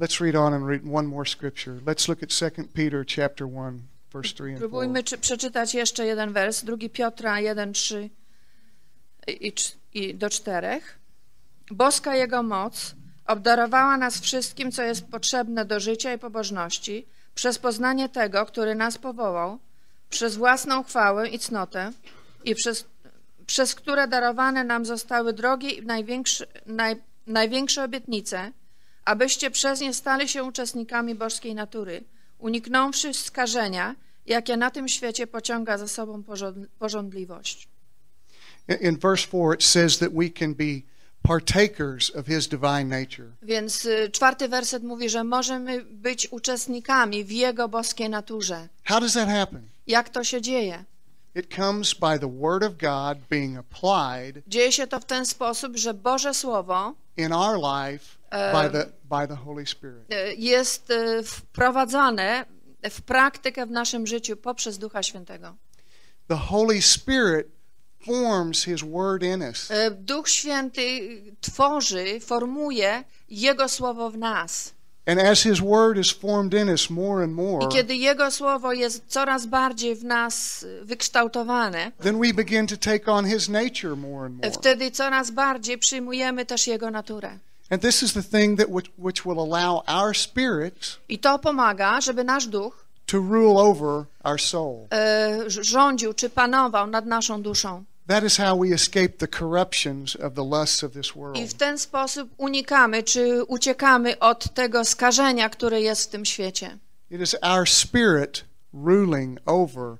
Let's read on and read one more scripture. Let's look at 2 Peter chapter 1 verse 3 and 4. Próbujmy przeczytać jeszcze jeden wers, 2 Piotra 3 i, i do czterech. Boska Jego moc obdarowała nas wszystkim, co jest potrzebne do życia i pobożności, przez poznanie Tego, który nas powołał, przez własną chwałę i cnotę i przez, przez które darowane nam zostały drogie i największe, naj, największe obietnice, abyście przez nie stali się uczestnikami boskiej natury, uniknąwszy skażenia, jakie na tym świecie pociąga za sobą porządliwość. In verse 4 it says that we can be partakers of his divine nature. Więc y, czwarty werset mówi, że możemy być uczestnikami w jego boskiej naturze. How does that happen? Jak to się dzieje? It comes by the word of God being applied. Dzieje się to w ten sposób, że Boże słowo in our life e, by the by the Holy Spirit. E, jest e, wprowadzane w praktykę w naszym życiu poprzez Ducha Świętego. The Holy Spirit forms his word in us. E, duch Święty tworzy, formuje jego słowo w nas. And as his word is formed in us more and more, I kiedy jego słowo jest coraz bardziej w nas wykształtowane, then we begin to take on his nature more and more. Wtedy coraz bardziej przyjmujemy też jego naturę. And this is the thing that which, which will allow our spirit I to pomaga, żeby nasz duch to rule over our soul. E, rządził czy panował nad naszą duszą. I w ten sposób unikamy czy uciekamy od tego skażenia, które jest w tym świecie. It is our spirit ruling over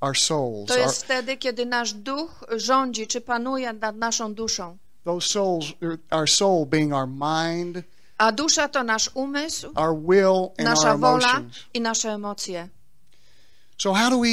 our souls. To jest wtedy, kiedy nasz duch rządzi czy panuje nad naszą duszą. Those souls, our soul being our mind, a dusza to nasz umysł, our will and nasza our wola emotions. i nasze emocje. So how do we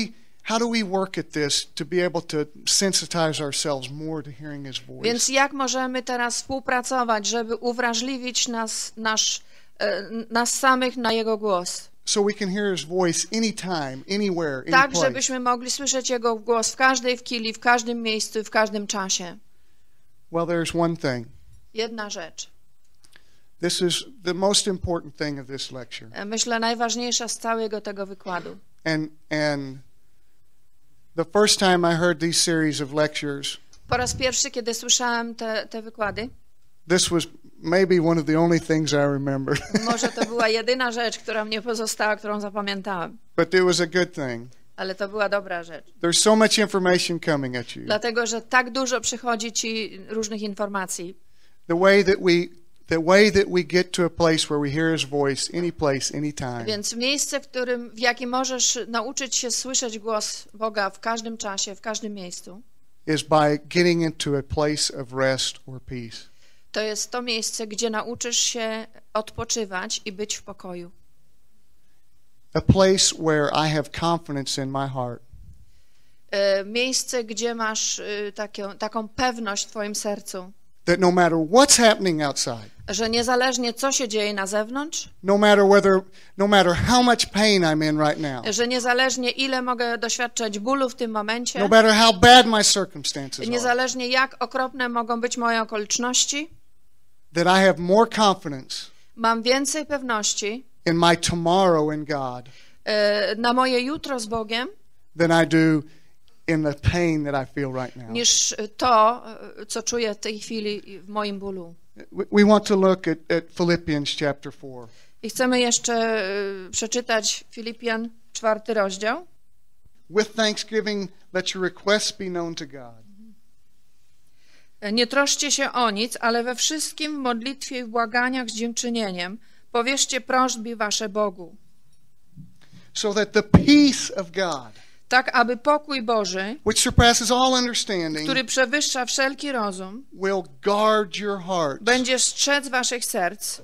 How do we work at this to be able to sensitize ourselves more to hearing his voice? Więc jak możemy teraz współpracować, żeby uwrażliwić nas, nasz, e, nas samych na jego głos? So we can hear his voice anytime, anywhere, any tak, żebyśmy mogli słyszeć jego głos w każdej chwili, w każdym miejscu, w każdym czasie. Well, there's one thing. Jedna rzecz. This is the most important thing of this lecture. E, myślę najważniejsza z całego tego wykładu. And and The first time I heard these series of lectures. Po raz pierwszy, kiedy słyszałem te, te wykłady. This was maybe one of the only things I remember. *laughs* Może to była jedyna rzecz, która mnie pozostała, którą zapamiętałem. But it was a good thing. Ale to była dobra rzecz. There's so much information coming at you. Dlatego, że tak dużo przychodzi ci różnych informacji. The way that we The way that we get to a place where we hear his voice any place any time. Więc miejsce, w którym w jakim możesz nauczyć się słyszeć głos Boga w każdym czasie, w każdym miejscu. Is by getting into a place of rest or peace. To jest to miejsce, gdzie nauczysz się odpoczywać i być w pokoju. A place where I have confidence in my heart. E, miejsce, gdzie masz y, taką, taką pewność w twoim sercu that no matter what's happening outside, że niezależnie co się dzieje na zewnątrz, no matter whether, no matter how much pain I'm in right now, że niezależnie ile mogę doświadczać bólu w tym momencie, no matter how bad my circumstances niezależnie jak okropne mogą być moje okoliczności, that I have more confidence mam więcej pewności in my tomorrow in God, y, na moje jutro z Bogiem, than I do niż to, co czuję w tej chwili w moim bólu. We want to look at, at Philippians chapter 4. I chcemy jeszcze e, przeczytać Filipian czwarty rozdział. With thanksgiving let your requests be known to God. E, nie troszcie się o nic, ale we wszystkim w modlitwie i w błaganiach z dziękczynieniem powierzcie prośby wasze Bogu. So that the peace of God tak aby pokój Boży, which surpasses all understanding, który przewyższa wszelki rozum, will guard your hearts. będzie strzec waszych serc.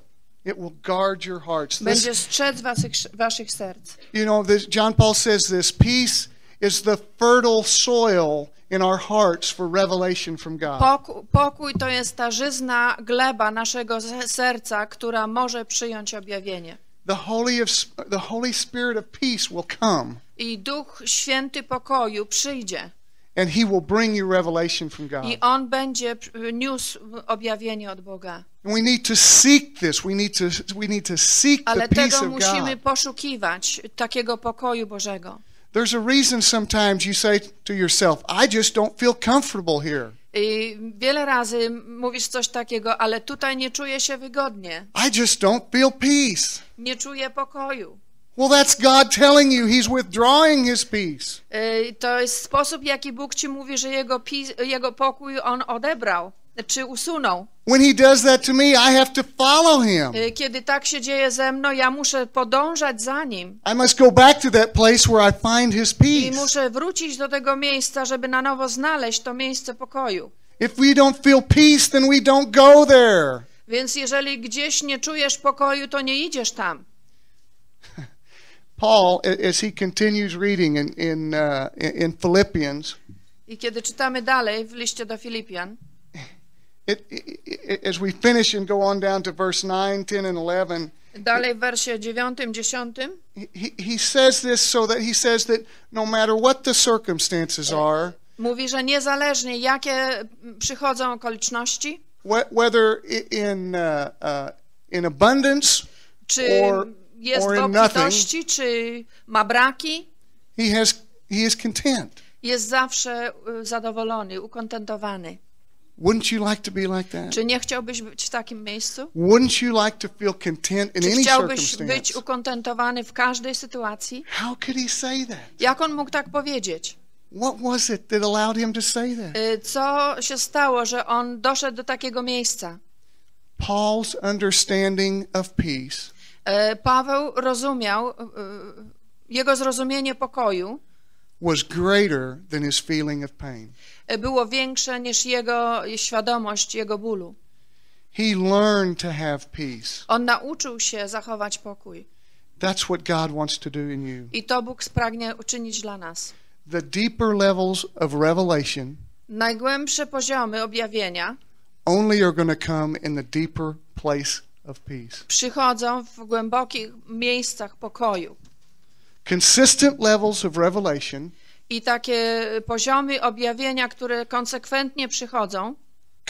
It will guard your hearts. This, będzie strzec waszych, waszych serc. You know, this, John Paul says this, peace is the fertile soil in our hearts for revelation from God. Pokój, pokój to jest ta żyzna gleba naszego serca, która może przyjąć objawienie. The Holy, of, the Holy Spirit of peace will come. I Duch Święty pokoju przyjdzie. And he will bring you revelation from God. I on będzie niósł objawienie od Boga. we need to seek this. We need to we need to seek Ale the peace of God. Ale tego musimy poszukiwać takiego pokoju Bożego. There's a reason sometimes you say to yourself, I just don't feel comfortable here. I wiele razy mówisz coś takiego, ale tutaj nie czuję się wygodnie. I just don't feel peace. Nie czuję pokoju. Well, that's God telling you he's withdrawing his peace. E, to jest sposób, jaki Bóg ci mówi, że jego, jego pokój on odebrał czy usunął. When he does that to me, I have to follow him. E, kiedy tak się dzieje ze mną, ja muszę podążać za nim. I must go back to that place where I find his peace. I muszę wrócić do tego miejsca, żeby na nowo znaleźć to miejsce pokoju. If we don't feel peace, then we don't go there. Więc jeżeli gdzieś nie czujesz pokoju, to nie idziesz tam. *laughs* Paul, as he continues reading in, in, uh, in Philippians, I kiedy czytamy dalej w liście do Filipian, it, it, as we finish and go on down to verse 9, 10 and 11, dalej w wersie 9, 10, he, he says this so that he says that no matter what the circumstances are, mówi, że niezależnie jakie przychodzą okoliczności, whether in, uh, uh, in abundance czy or jest w in czy ma braki, he, has, he is content. jest zawsze y, zadowolony, ukontentowany. Wouldn't you like to be like that? Czy nie chciałbyś być w takim miejscu? Wouldn't you like to feel content in Czy any chciałbyś być ukontentowany w każdej sytuacji? How could he say that? Jak on mógł tak powiedzieć? What was it that allowed him to say that? Y, co się stało, że on doszedł do takiego miejsca? Paul's understanding of peace E, Paweł rozumiał e, e, jego zrozumienie pokoju was greater than his feeling of pain. Było większe niż jego świadomość jego bólu. He learned to have peace. On nauczył się zachować pokój. That's what God wants to do in you. I to Bóg spragnie uczynić dla nas. The deeper levels of revelation. Najgłębsze poziomy objawienia. Only are going to come in the deeper place Przychodzą w głębokich miejscach pokoju. Consistent levels of revelation. I takie poziomy objawienia, które konsekwentnie przychodzą.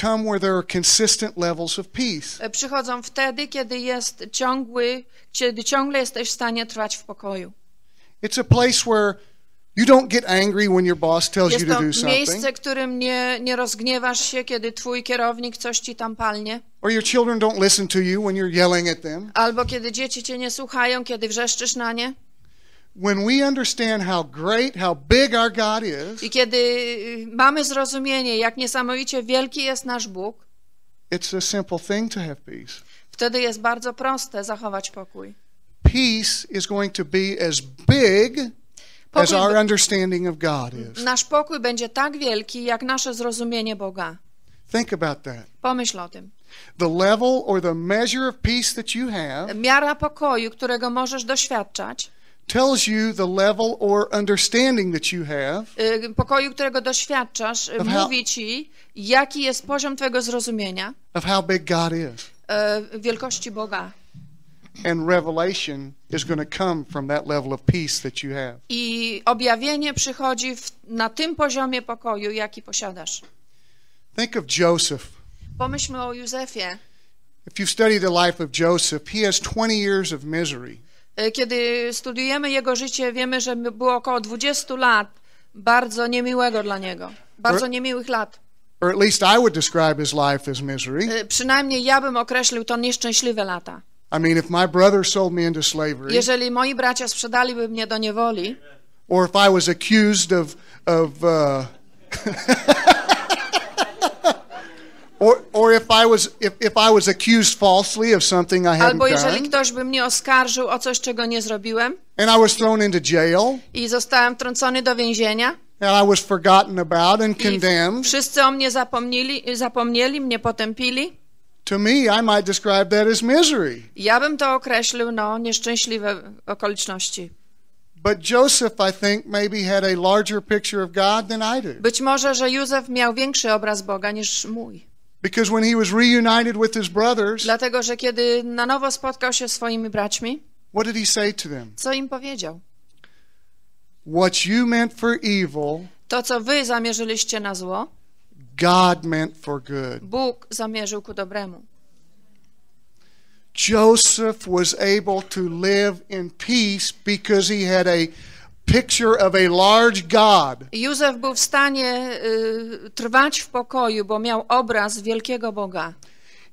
Come where there are consistent levels of peace. E, przychodzą wtedy, kiedy jest ciągły, kiedy ciągle jesteś w stanie trwać w pokoju. It's a place where You don't get angry when your boss tells Jest you to do something. miejsce, którym nie, nie rozgniewasz się, kiedy twój kierownik coś ci tam palnie. Or your children don't listen to you when you're yelling at them. Albo kiedy dzieci cię nie słuchają, kiedy wrzeszczysz na nie. When we understand how great, how big our God is. I kiedy y, mamy zrozumienie, jak niesamowicie wielki jest nasz Bóg. It's a simple thing to have peace. Wtedy jest bardzo proste zachować pokój. Peace is going to be as big as our understanding of God is. Nasz pokój będzie tak wielki, jak nasze zrozumienie Boga. Think about that. Pomyśl o tym. The level or the measure of peace that you have. Miara pokoju, którego możesz doświadczać. Tells you the level or understanding that you have. Y, pokoju, którego doświadczasz, mówi ci, jaki jest poziom twojego zrozumienia. Of how big God is. Y, wielkości Boga and revelation is going to come from that level of peace that you have. I objawienie przychodzi w, na tym poziomie pokoju, jaki posiadasz. Think of Joseph. Pomyślmy o Józefie. If you study the life of Joseph, he has 20 years of misery. Y, kiedy studiujemy jego życie, wiemy, że było około 20 lat bardzo niemiłego dla niego, bardzo niemiłych lat. Or at least I would describe his life as misery. Y, przynajmniej ja bym określił to nieszczęśliwe lata. I mean, if my brother sold me into slavery, jeżeli moi bracia sprzedaliby mnie do niewoli, or if I was accused of of uh, *laughs* or or if I was if, if I was accused falsely of something I hadn't Albo jeżeli done, ktoś by mnie oskarżył o coś czego nie zrobiłem, and I was thrown into jail, i zostałem trącony do więzienia, and I was forgotten about and condemned. Wszyscy o mnie zapomnieli, zapomnieli mnie potępili. To me, I might describe that as misery. Ja bym to określił no nieszczęśliwe okoliczności. But Joseph, I think, maybe had a larger picture of God than I do. Być może, że Józef miał większy obraz Boga niż mój. Because when he was reunited with his brothers, dlatego że kiedy na nowo spotkał się z swoimi braćmi, what did he say to them? Co im powiedział? What you meant for evil, to co wy zamierzyliście na zło, God meant for good. Bóg zamierzył ku dobremu. Joseph was able to live in peace because he had a picture of a large God. Józef był w stanie y, trwać w pokoju, bo miał obraz wielkiego Boga.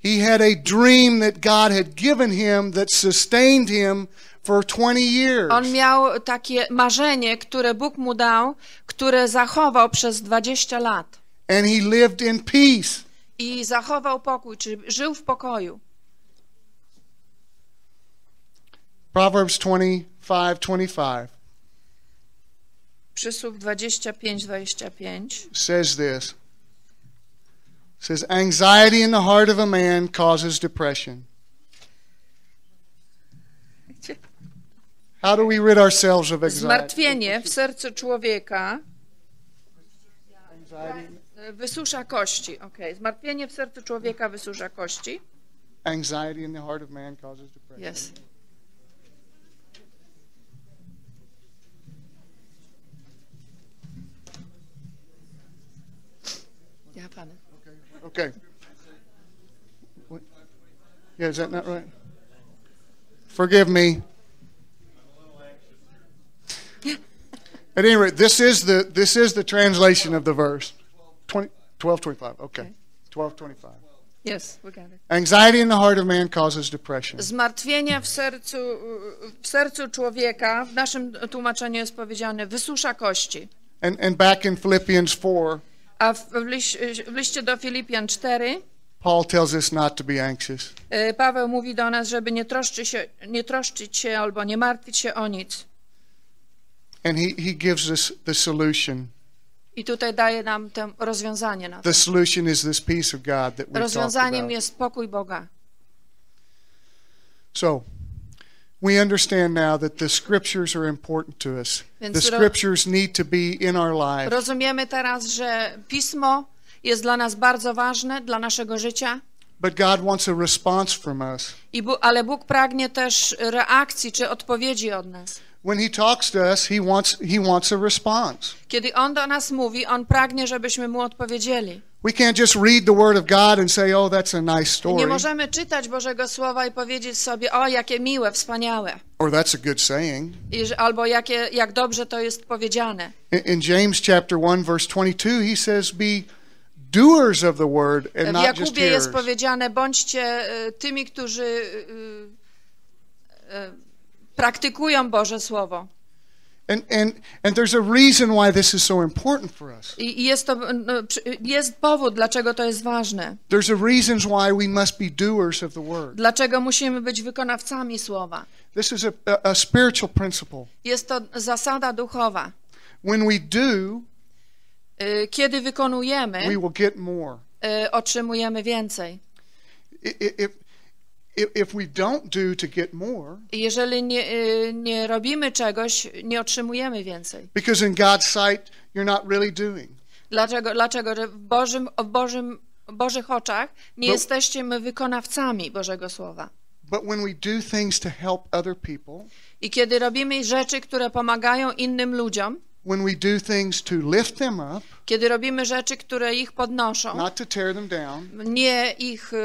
He had a dream that God had given him that sustained him for 20 years. On miał takie marzenie, które Bóg mu dał, które zachował przez 20 lat. And he lived in peace. I zachował pokój, czy żył w pokoju. Proverbs 25:25. 25. Przysług Says this. Says anxiety in the heart of a man causes depression. How do we rid ourselves of anxiety? Zmartwienie w sercu człowieka. Anxiety. Wysusza kości. Okay. Zmartwienie w sercu człowieka wysusza kości. Anxiety in the heart of man causes depression. Yes. Yeah, Father. Okay. okay. What? Yeah, is that not right? Forgive me. *laughs* At any rate, this is the this is the translation of the verse. 12:25, Okay. okay. Yes, we got it. Anxiety in the heart of man causes depression. Zmartwienie w sercu, w sercu człowieka, w naszym tłumaczeniu jest powiedziane, wysusza kości. And, and back in Philippians 4, a w, liś, w liście do Filipian 4 Paul tells us not to be anxious. Y, Paweł mówi do nas, żeby nie troszczyć się, nie troszczyć się albo nie martwić się o nic. And he, he gives us the solution. I tutaj daje nam to rozwiązanie na to. The solution is this peace of God that we Rozwiązaniem jest pokój Boga. So, we understand now that the scriptures are important to us. Więc the scriptures need to be in our lives. Rozumiemy teraz, że pismo jest dla nas bardzo ważne dla naszego życia. But God wants a response from us. I, ale Bóg pragnie też reakcji czy odpowiedzi od nas. When he talks to us, he wants, he wants a response. Kiedy on do nas mówi, on pragnie, żebyśmy mu odpowiedzieli. We can't just read the word of God and say, "Oh, that's a nice story." Nie możemy czytać Bożego słowa i powiedzieć sobie: "O, jakie miłe, wspaniałe." Or that's a good saying. I, albo jakie jak dobrze to jest powiedziane. In, in James chapter 1 verse 22 he says be doers of the word and not just hearers. W Jakubie jest powiedziane: bądźcie y, tymi, którzy y, y, y praktykują Boże Słowo. And, and, and there's a reason why this is so important for us. I jest, to, no, jest powód, dlaczego to jest ważne. There's a reasons why we must be doers of the word. Dlaczego musimy być wykonawcami Słowa. This is a, a spiritual principle. Jest to zasada duchowa. When we do, y, kiedy wykonujemy, we will get more. Y, otrzymujemy więcej jeżeli nie, y, nie robimy czegoś, nie otrzymujemy więcej. Because in God's sight you're not really doing. Dlaczego, dlaczego w Bożym, w Bożym, w Bożych oczach nie but, jesteście my wykonawcami Bożego Słowa? But when we do things to help other people, I kiedy robimy rzeczy, które pomagają innym ludziom, when we do things to lift them up, kiedy robimy rzeczy, które ich podnoszą, not to tear them down, nie ich y,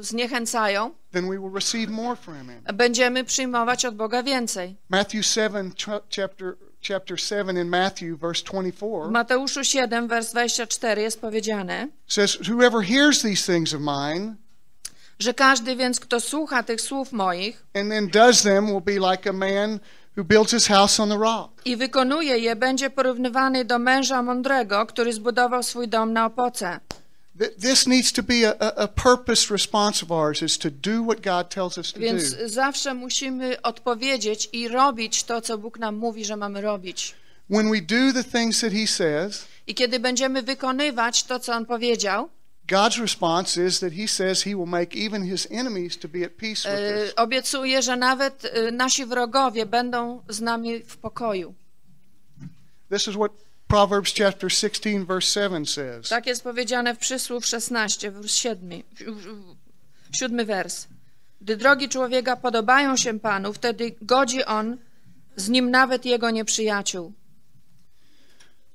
zniechęcają, then we will receive more from him. będziemy przyjmować od Boga więcej. Matthew 7, chapter, chapter 7 in Matthew, verse 24, Mateuszu 7, wers 24 jest powiedziane, says, whoever hears these things of mine, że każdy więc, kto słucha tych słów moich, and then does them will be like a man who built his house on the rock. I wykonuje je będzie porównywany do męża mądrego, który zbudował swój dom na opoce. This needs to be a, a purpose response of ours is to do what God tells us to Więc do. Więc zawsze musimy odpowiedzieć i robić to, co Bóg nam mówi, że mamy robić. When we do the things that he says, I kiedy będziemy wykonywać to, co on powiedział, God's response is that he says he will make even his enemies to be at peace with e, us. Obiecuje, że nawet e, nasi wrogowie będą z nami w pokoju. This is what Proverbs chapter 16 verse 7 says. Tak jest powiedziane w Przysłów 16 wers 7. Siódmy wers. Gdy drogi człowieka podobają się Panu, wtedy godzi on z nim nawet jego nieprzyjaciół.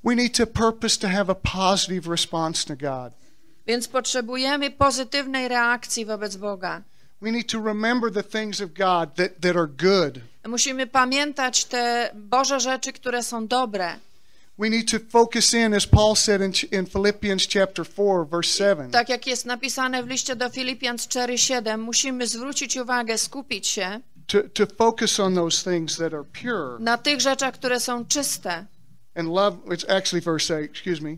We need to purpose to have a positive response to God. Więc potrzebujemy pozytywnej reakcji wobec Boga. We need to remember the things of God that, that are good. Musimy pamiętać te Boże rzeczy, które są dobre. We need to focus in, as Paul said in, in Philippians chapter 4, verse 7. Tak jak jest napisane w liście do Filipian 4:7, musimy zwrócić uwagę, skupić się to, to focus on those things that are pure. na tych rzeczach, które są czyste. And love, it's actually verse 8, excuse me.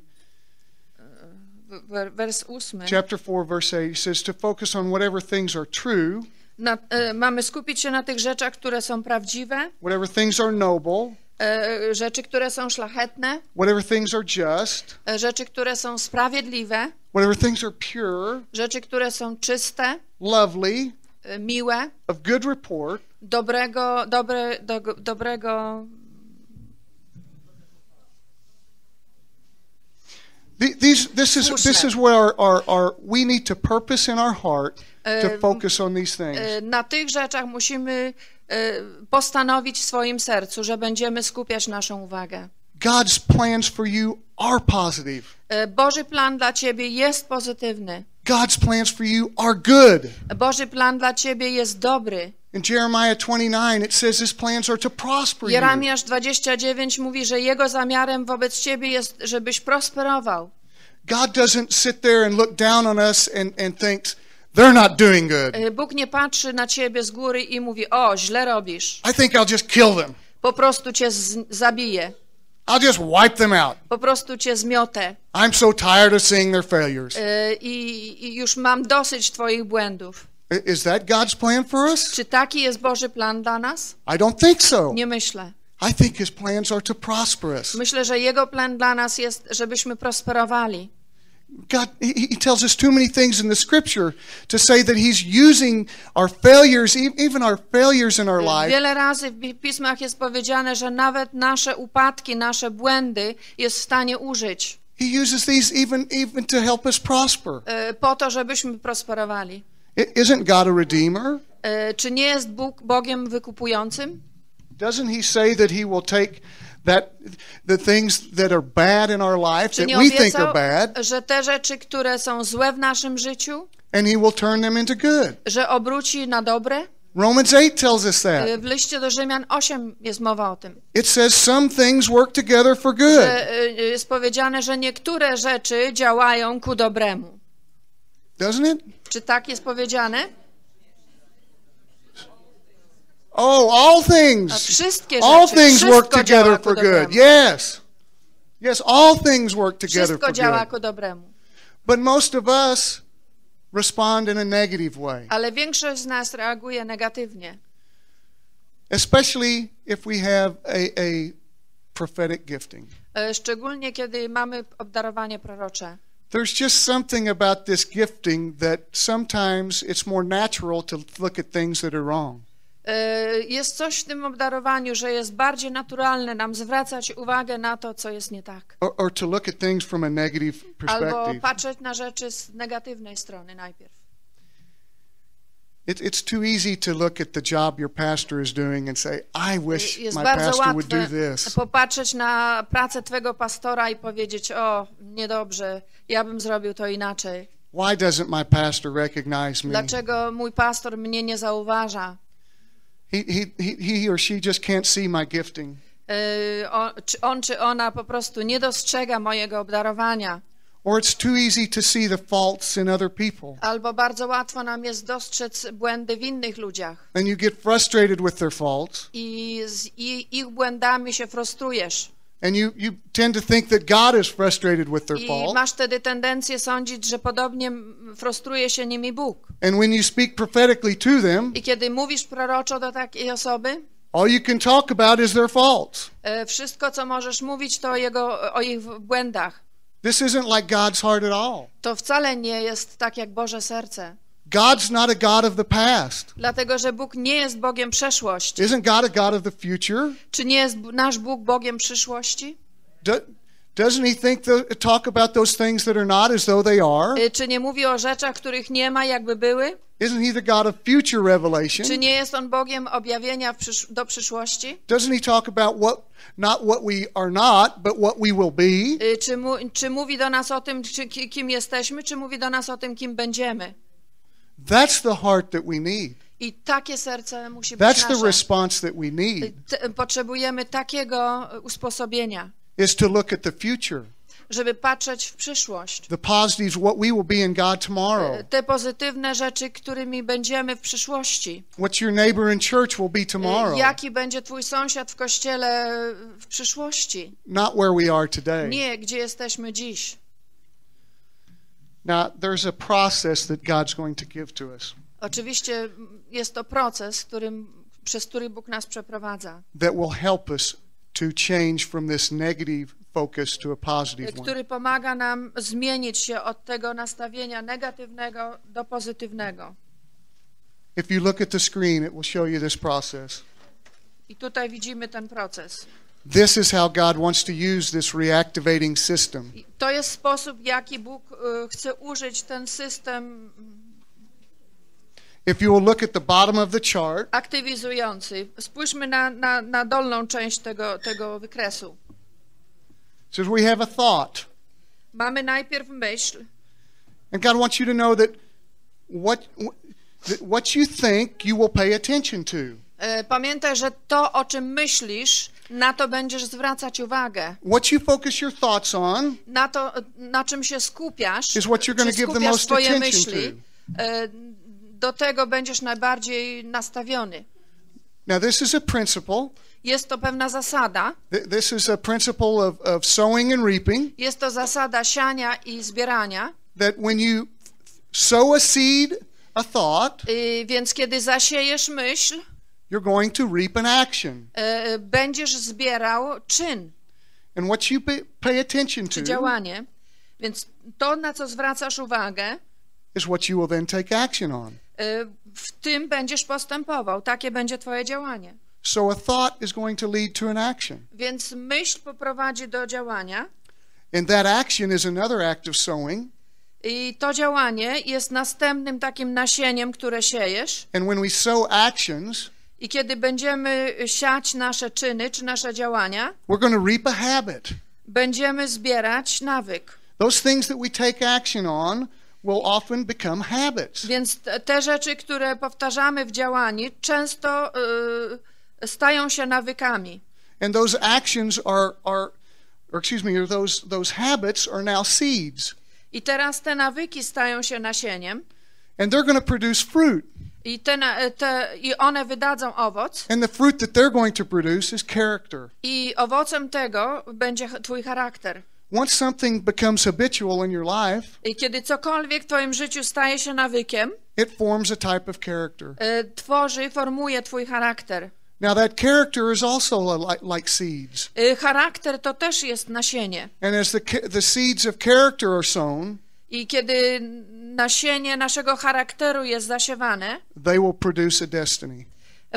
Chapter 4 verse 8 says to focus on whatever things are true. Na, e, mamy skupić się na tych rzeczach, które są prawdziwe. Whatever things are noble. E, rzeczy, które są szlachetne. Whatever things are just. E, rzeczy, które są sprawiedliwe. Whatever things are pure. Rzeczy, które są czyste. Lovely. E, miłe. Of good report. Dobrego, dobre, do, dobrego These, this is this is where our, our, our we need to purpose in our heart to focus on these things. E, na tych rzeczach musimy e, postanowić w swoim sercu, że będziemy skupiać naszą uwagę. God's plans for you are positive. E, Boży plan dla ciebie jest pozytywny. God's plans for you are good. Boży plan dla ciebie jest dobry. In Jeremiah 29 it says his plans are to prosper you. Jeremiasz 29 mówi, że jego zamiarem wobec ciebie jest, żebyś prosperował. God doesn't sit there and look down on us and, and thinks, They're not doing good. Y, Bóg nie patrzy na ciebie z góry i mówi: "O, źle robisz." I think I'll just kill them. Po prostu cię zabiję. I'll just wipe them out. Po prostu cię zmiotę. I'm so tired of seeing their failures. Y, I, I już mam dosyć twoich błędów. Is that God's plan for us? Czy taki jest Boży plan dla nas? I don't think so. Nie myślę. I think his plans are to prosper us. Myślę, że jego plan dla nas jest, żebyśmy prosperowali. God, He tells us too many things in the Scripture to say that He's using our failures, e, even our failures in our y, life. Wiele razy w pismach jest powiedziane, że nawet nasze upadki, nasze błędy jest w stanie użyć. He uses these even even to help us prosper. Y, po to, żebyśmy prosperowali. Isn't God a redeemer? E, czy nie jest Bóg Bogiem wykupującym? Doesn't he say that he will take that the things that are bad in our life that we think are bad? Że te rzeczy, które są złe w naszym życiu, and he will turn them into good. Że obróci na dobre? Romans 8 tells us that. E, w liście do Rzymian 8 jest mowa o tym. It says some things work together for good. Że e, jest powiedziane, że niektóre rzeczy działają ku dobremu. Doesn't it? Czy tak jest powiedziane? Oh, all things. Wszystkie rzeczy, all things work together for good. Yes. Yes, all things work together Wszystko for good. ku dobremu. But most of us respond in a negative way. Ale większość z nas reaguje negatywnie. Especially if we have a, a prophetic gifting. E, szczególnie kiedy mamy obdarowanie prorocze there's just something about this gifting that sometimes it's more natural to look at things that are wrong. E, jest coś w tym obdarowaniu, że jest bardziej naturalne nam zwracać uwagę na to, co jest nie tak. Or, or to look at from a Albo patrzeć na rzeczy z negatywnej strony najpierw. It, it's too easy to look at the job your pastor is doing and say, I wish Jest my bardzo pastor would do this. popatrzeć na pracę twojego pastora i powiedzieć, o, niedobrze, ja bym zrobił to inaczej. Why doesn't my pastor recognize me? Dlaczego mój pastor mnie nie zauważa? He, he, he, he or she just can't see my gifting. Y, czy on czy ona po prostu nie dostrzega mojego obdarowania. Or it's too easy to see the faults in other people. Albo bardzo łatwo nam jest dostrzec błędy w innych ludziach. And you get frustrated with their faults. I z ich błędami się frustrujesz. And you, you tend to think that God is frustrated with their faults. I masz wtedy tendencję sądzić, że podobnie frustruje się nimi Bóg. And when you speak prophetically to them, I kiedy mówisz proroczo do takiej osoby, all you can talk about is their faults. E, wszystko co możesz mówić to jego, o ich błędach. This isn't like God's heart at all. To wcale nie jest tak jak Boże serce. God's not a God of the past. Dlatego, że Bóg nie jest Bogiem przeszłości. Isn't God a God of the future? Czy nie jest nasz Bóg Bogiem przyszłości? Doesn't he think the, talk about those things that are not as though they are? Y, czy nie mówi o rzeczach, których nie ma, jakby były? Isn't he the God of future revelation? Czy nie jest on Bogiem objawienia przysz do przyszłości? Doesn't he talk about what not what we are not, but what we will be? Y, czy, mu, czy, mówi do nas o tym, czy, kim jesteśmy, czy mówi do nas o tym, kim będziemy? That's the heart that we need. I takie serce musi That's być nasze. the response that we y, need. potrzebujemy takiego usposobienia is to look at the future. Żeby patrzeć w przyszłość. The positives, what we will be in God tomorrow. Y, te pozytywne rzeczy, którymi będziemy w przyszłości. What your neighbor in church will be y, tomorrow. Jaki będzie twój sąsiad w kościele w przyszłości? Not where we are today. Nie, gdzie jesteśmy dziś. Now, there's a process that God's going to give to us. Oczywiście jest to proces, którym, przez który Bóg nas przeprowadza. That will help us to change from this negative focus to a positive one. Który pomaga nam zmienić się od tego nastawienia negatywnego do pozytywnego. If you look at the screen, it will show you this process. I tutaj widzimy ten proces. This is how God wants to use this reactivating system. I to jest sposób, jaki Bóg y, chce użyć ten system If you will look at the bottom of the chart, aktywizujący. Spójrzmy na, na, na dolną część tego, tego wykresu. Says we have a thought. Mamy najpierw myśl. And God wants you to know that what that what you think you will pay attention to. E, pamiętaj, że to o czym myślisz, na to będziesz zwracać uwagę. What you focus your thoughts on, na to na czym się skupiasz, is what you're going to give the most attention myśli, to e, do tego będziesz najbardziej nastawiony. Now this is a principle. Jest to pewna zasada. This is a principle of, of sowing and reaping. Jest to zasada siania i zbierania. That when you sow a seed, a thought. Y więc kiedy zasiejesz myśl, you're going to reap an action. Y będziesz zbierał czyn. And what you pay, pay attention to. Działanie. Więc to na co zwracasz uwagę, is what you will then take action on. Y, w tym będziesz postępował. Takie będzie twoje działanie. So a thought is going to lead to an action. Więc myśl poprowadzi do działania. And that action is another act of sowing. I to działanie jest następnym takim nasieniem, które siejesz. And when we sow actions, i kiedy będziemy siać nasze czyny czy nasze działania, we're going to reap a habit. Będziemy zbierać nawyk. Those things that we take action on will often become habits. Więc te rzeczy, które powtarzamy w działaniu, często y, stają się nawykami. And those actions are, are or excuse me, those, those habits are now seeds. I teraz te nawyki stają się nasieniem. And they're going to produce fruit. I, te, te, I one wydadzą owoc. And the fruit that they're going to produce is character. I owocem tego będzie twój charakter. Once something becomes habitual in your life, I kiedy cokolwiek w twoim życiu staje się nawykiem, it forms a type of character. E, tworzy, formuje twój charakter. Now that character is also like, like seeds. E, charakter to też jest nasienie. And as the, the seeds of character are sown, i kiedy nasienie naszego charakteru jest zasiewane, they will produce a destiny.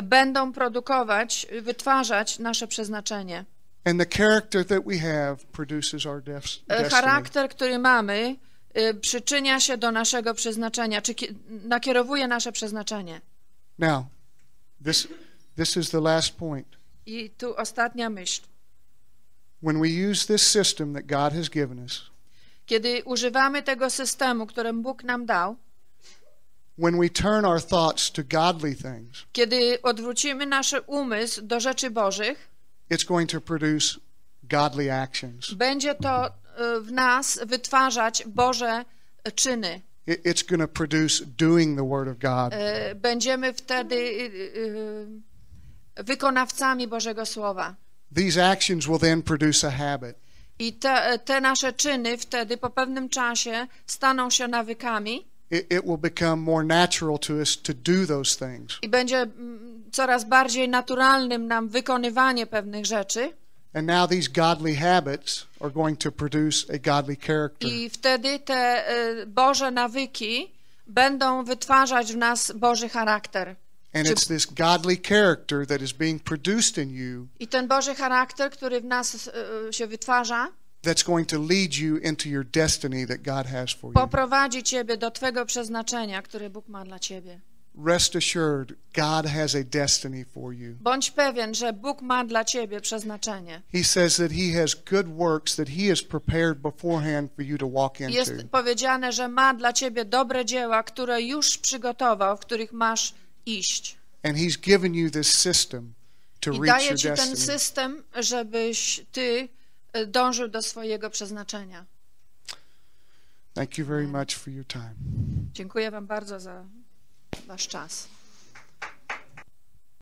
Będą produkować, wytwarzać nasze przeznaczenie. And the character that we have produces our e, Charakter, który mamy, y, przyczynia się do naszego przeznaczenia, czy nakierowuje nasze przeznaczenie. Now, this, this is the last point. I tu ostatnia myśl. When we use this system that God has given us, kiedy używamy tego systemu, który Bóg nam dał, when we turn our thoughts to godly things, kiedy odwrócimy nasz umysł do rzeczy Bożych, it's going to produce godly actions. Będzie to y, w nas wytwarzać Boże czyny. It's going to produce doing the word of God. Y, będziemy wtedy y, wykonawcami Bożego słowa. These actions will then produce a habit. I te, te nasze czyny wtedy po pewnym czasie staną się nawykami. It, it will become more natural to us to do those things. I będzie mm, coraz bardziej naturalnym nam wykonywanie pewnych rzeczy. And now these godly habits are going to produce a godly character. I wtedy te e, Boże nawyki będą wytwarzać w nas Boży charakter. And it's this godly character that is being produced in you. I ten Boży charakter, który w nas e, się wytwarza, that's going to lead you into your destiny that God has for you. Poprowadzi ciebie do twojego przeznaczenia, które Bóg ma dla ciebie. Rest assured, God has a destiny for you. Bądź pewien, że Bóg ma dla ciebie przeznaczenie. He says that he has good works that he has prepared beforehand for you to walk into. Jest powiedziane, że ma dla ciebie dobre dzieła, które już przygotował, w których masz iść. And he's given you this system to I reach your destiny. daje ci ten system, żebyś ty e, dążył do swojego przeznaczenia. Thank you very much for your time. Dziękuję wam bardzo za Masz czas.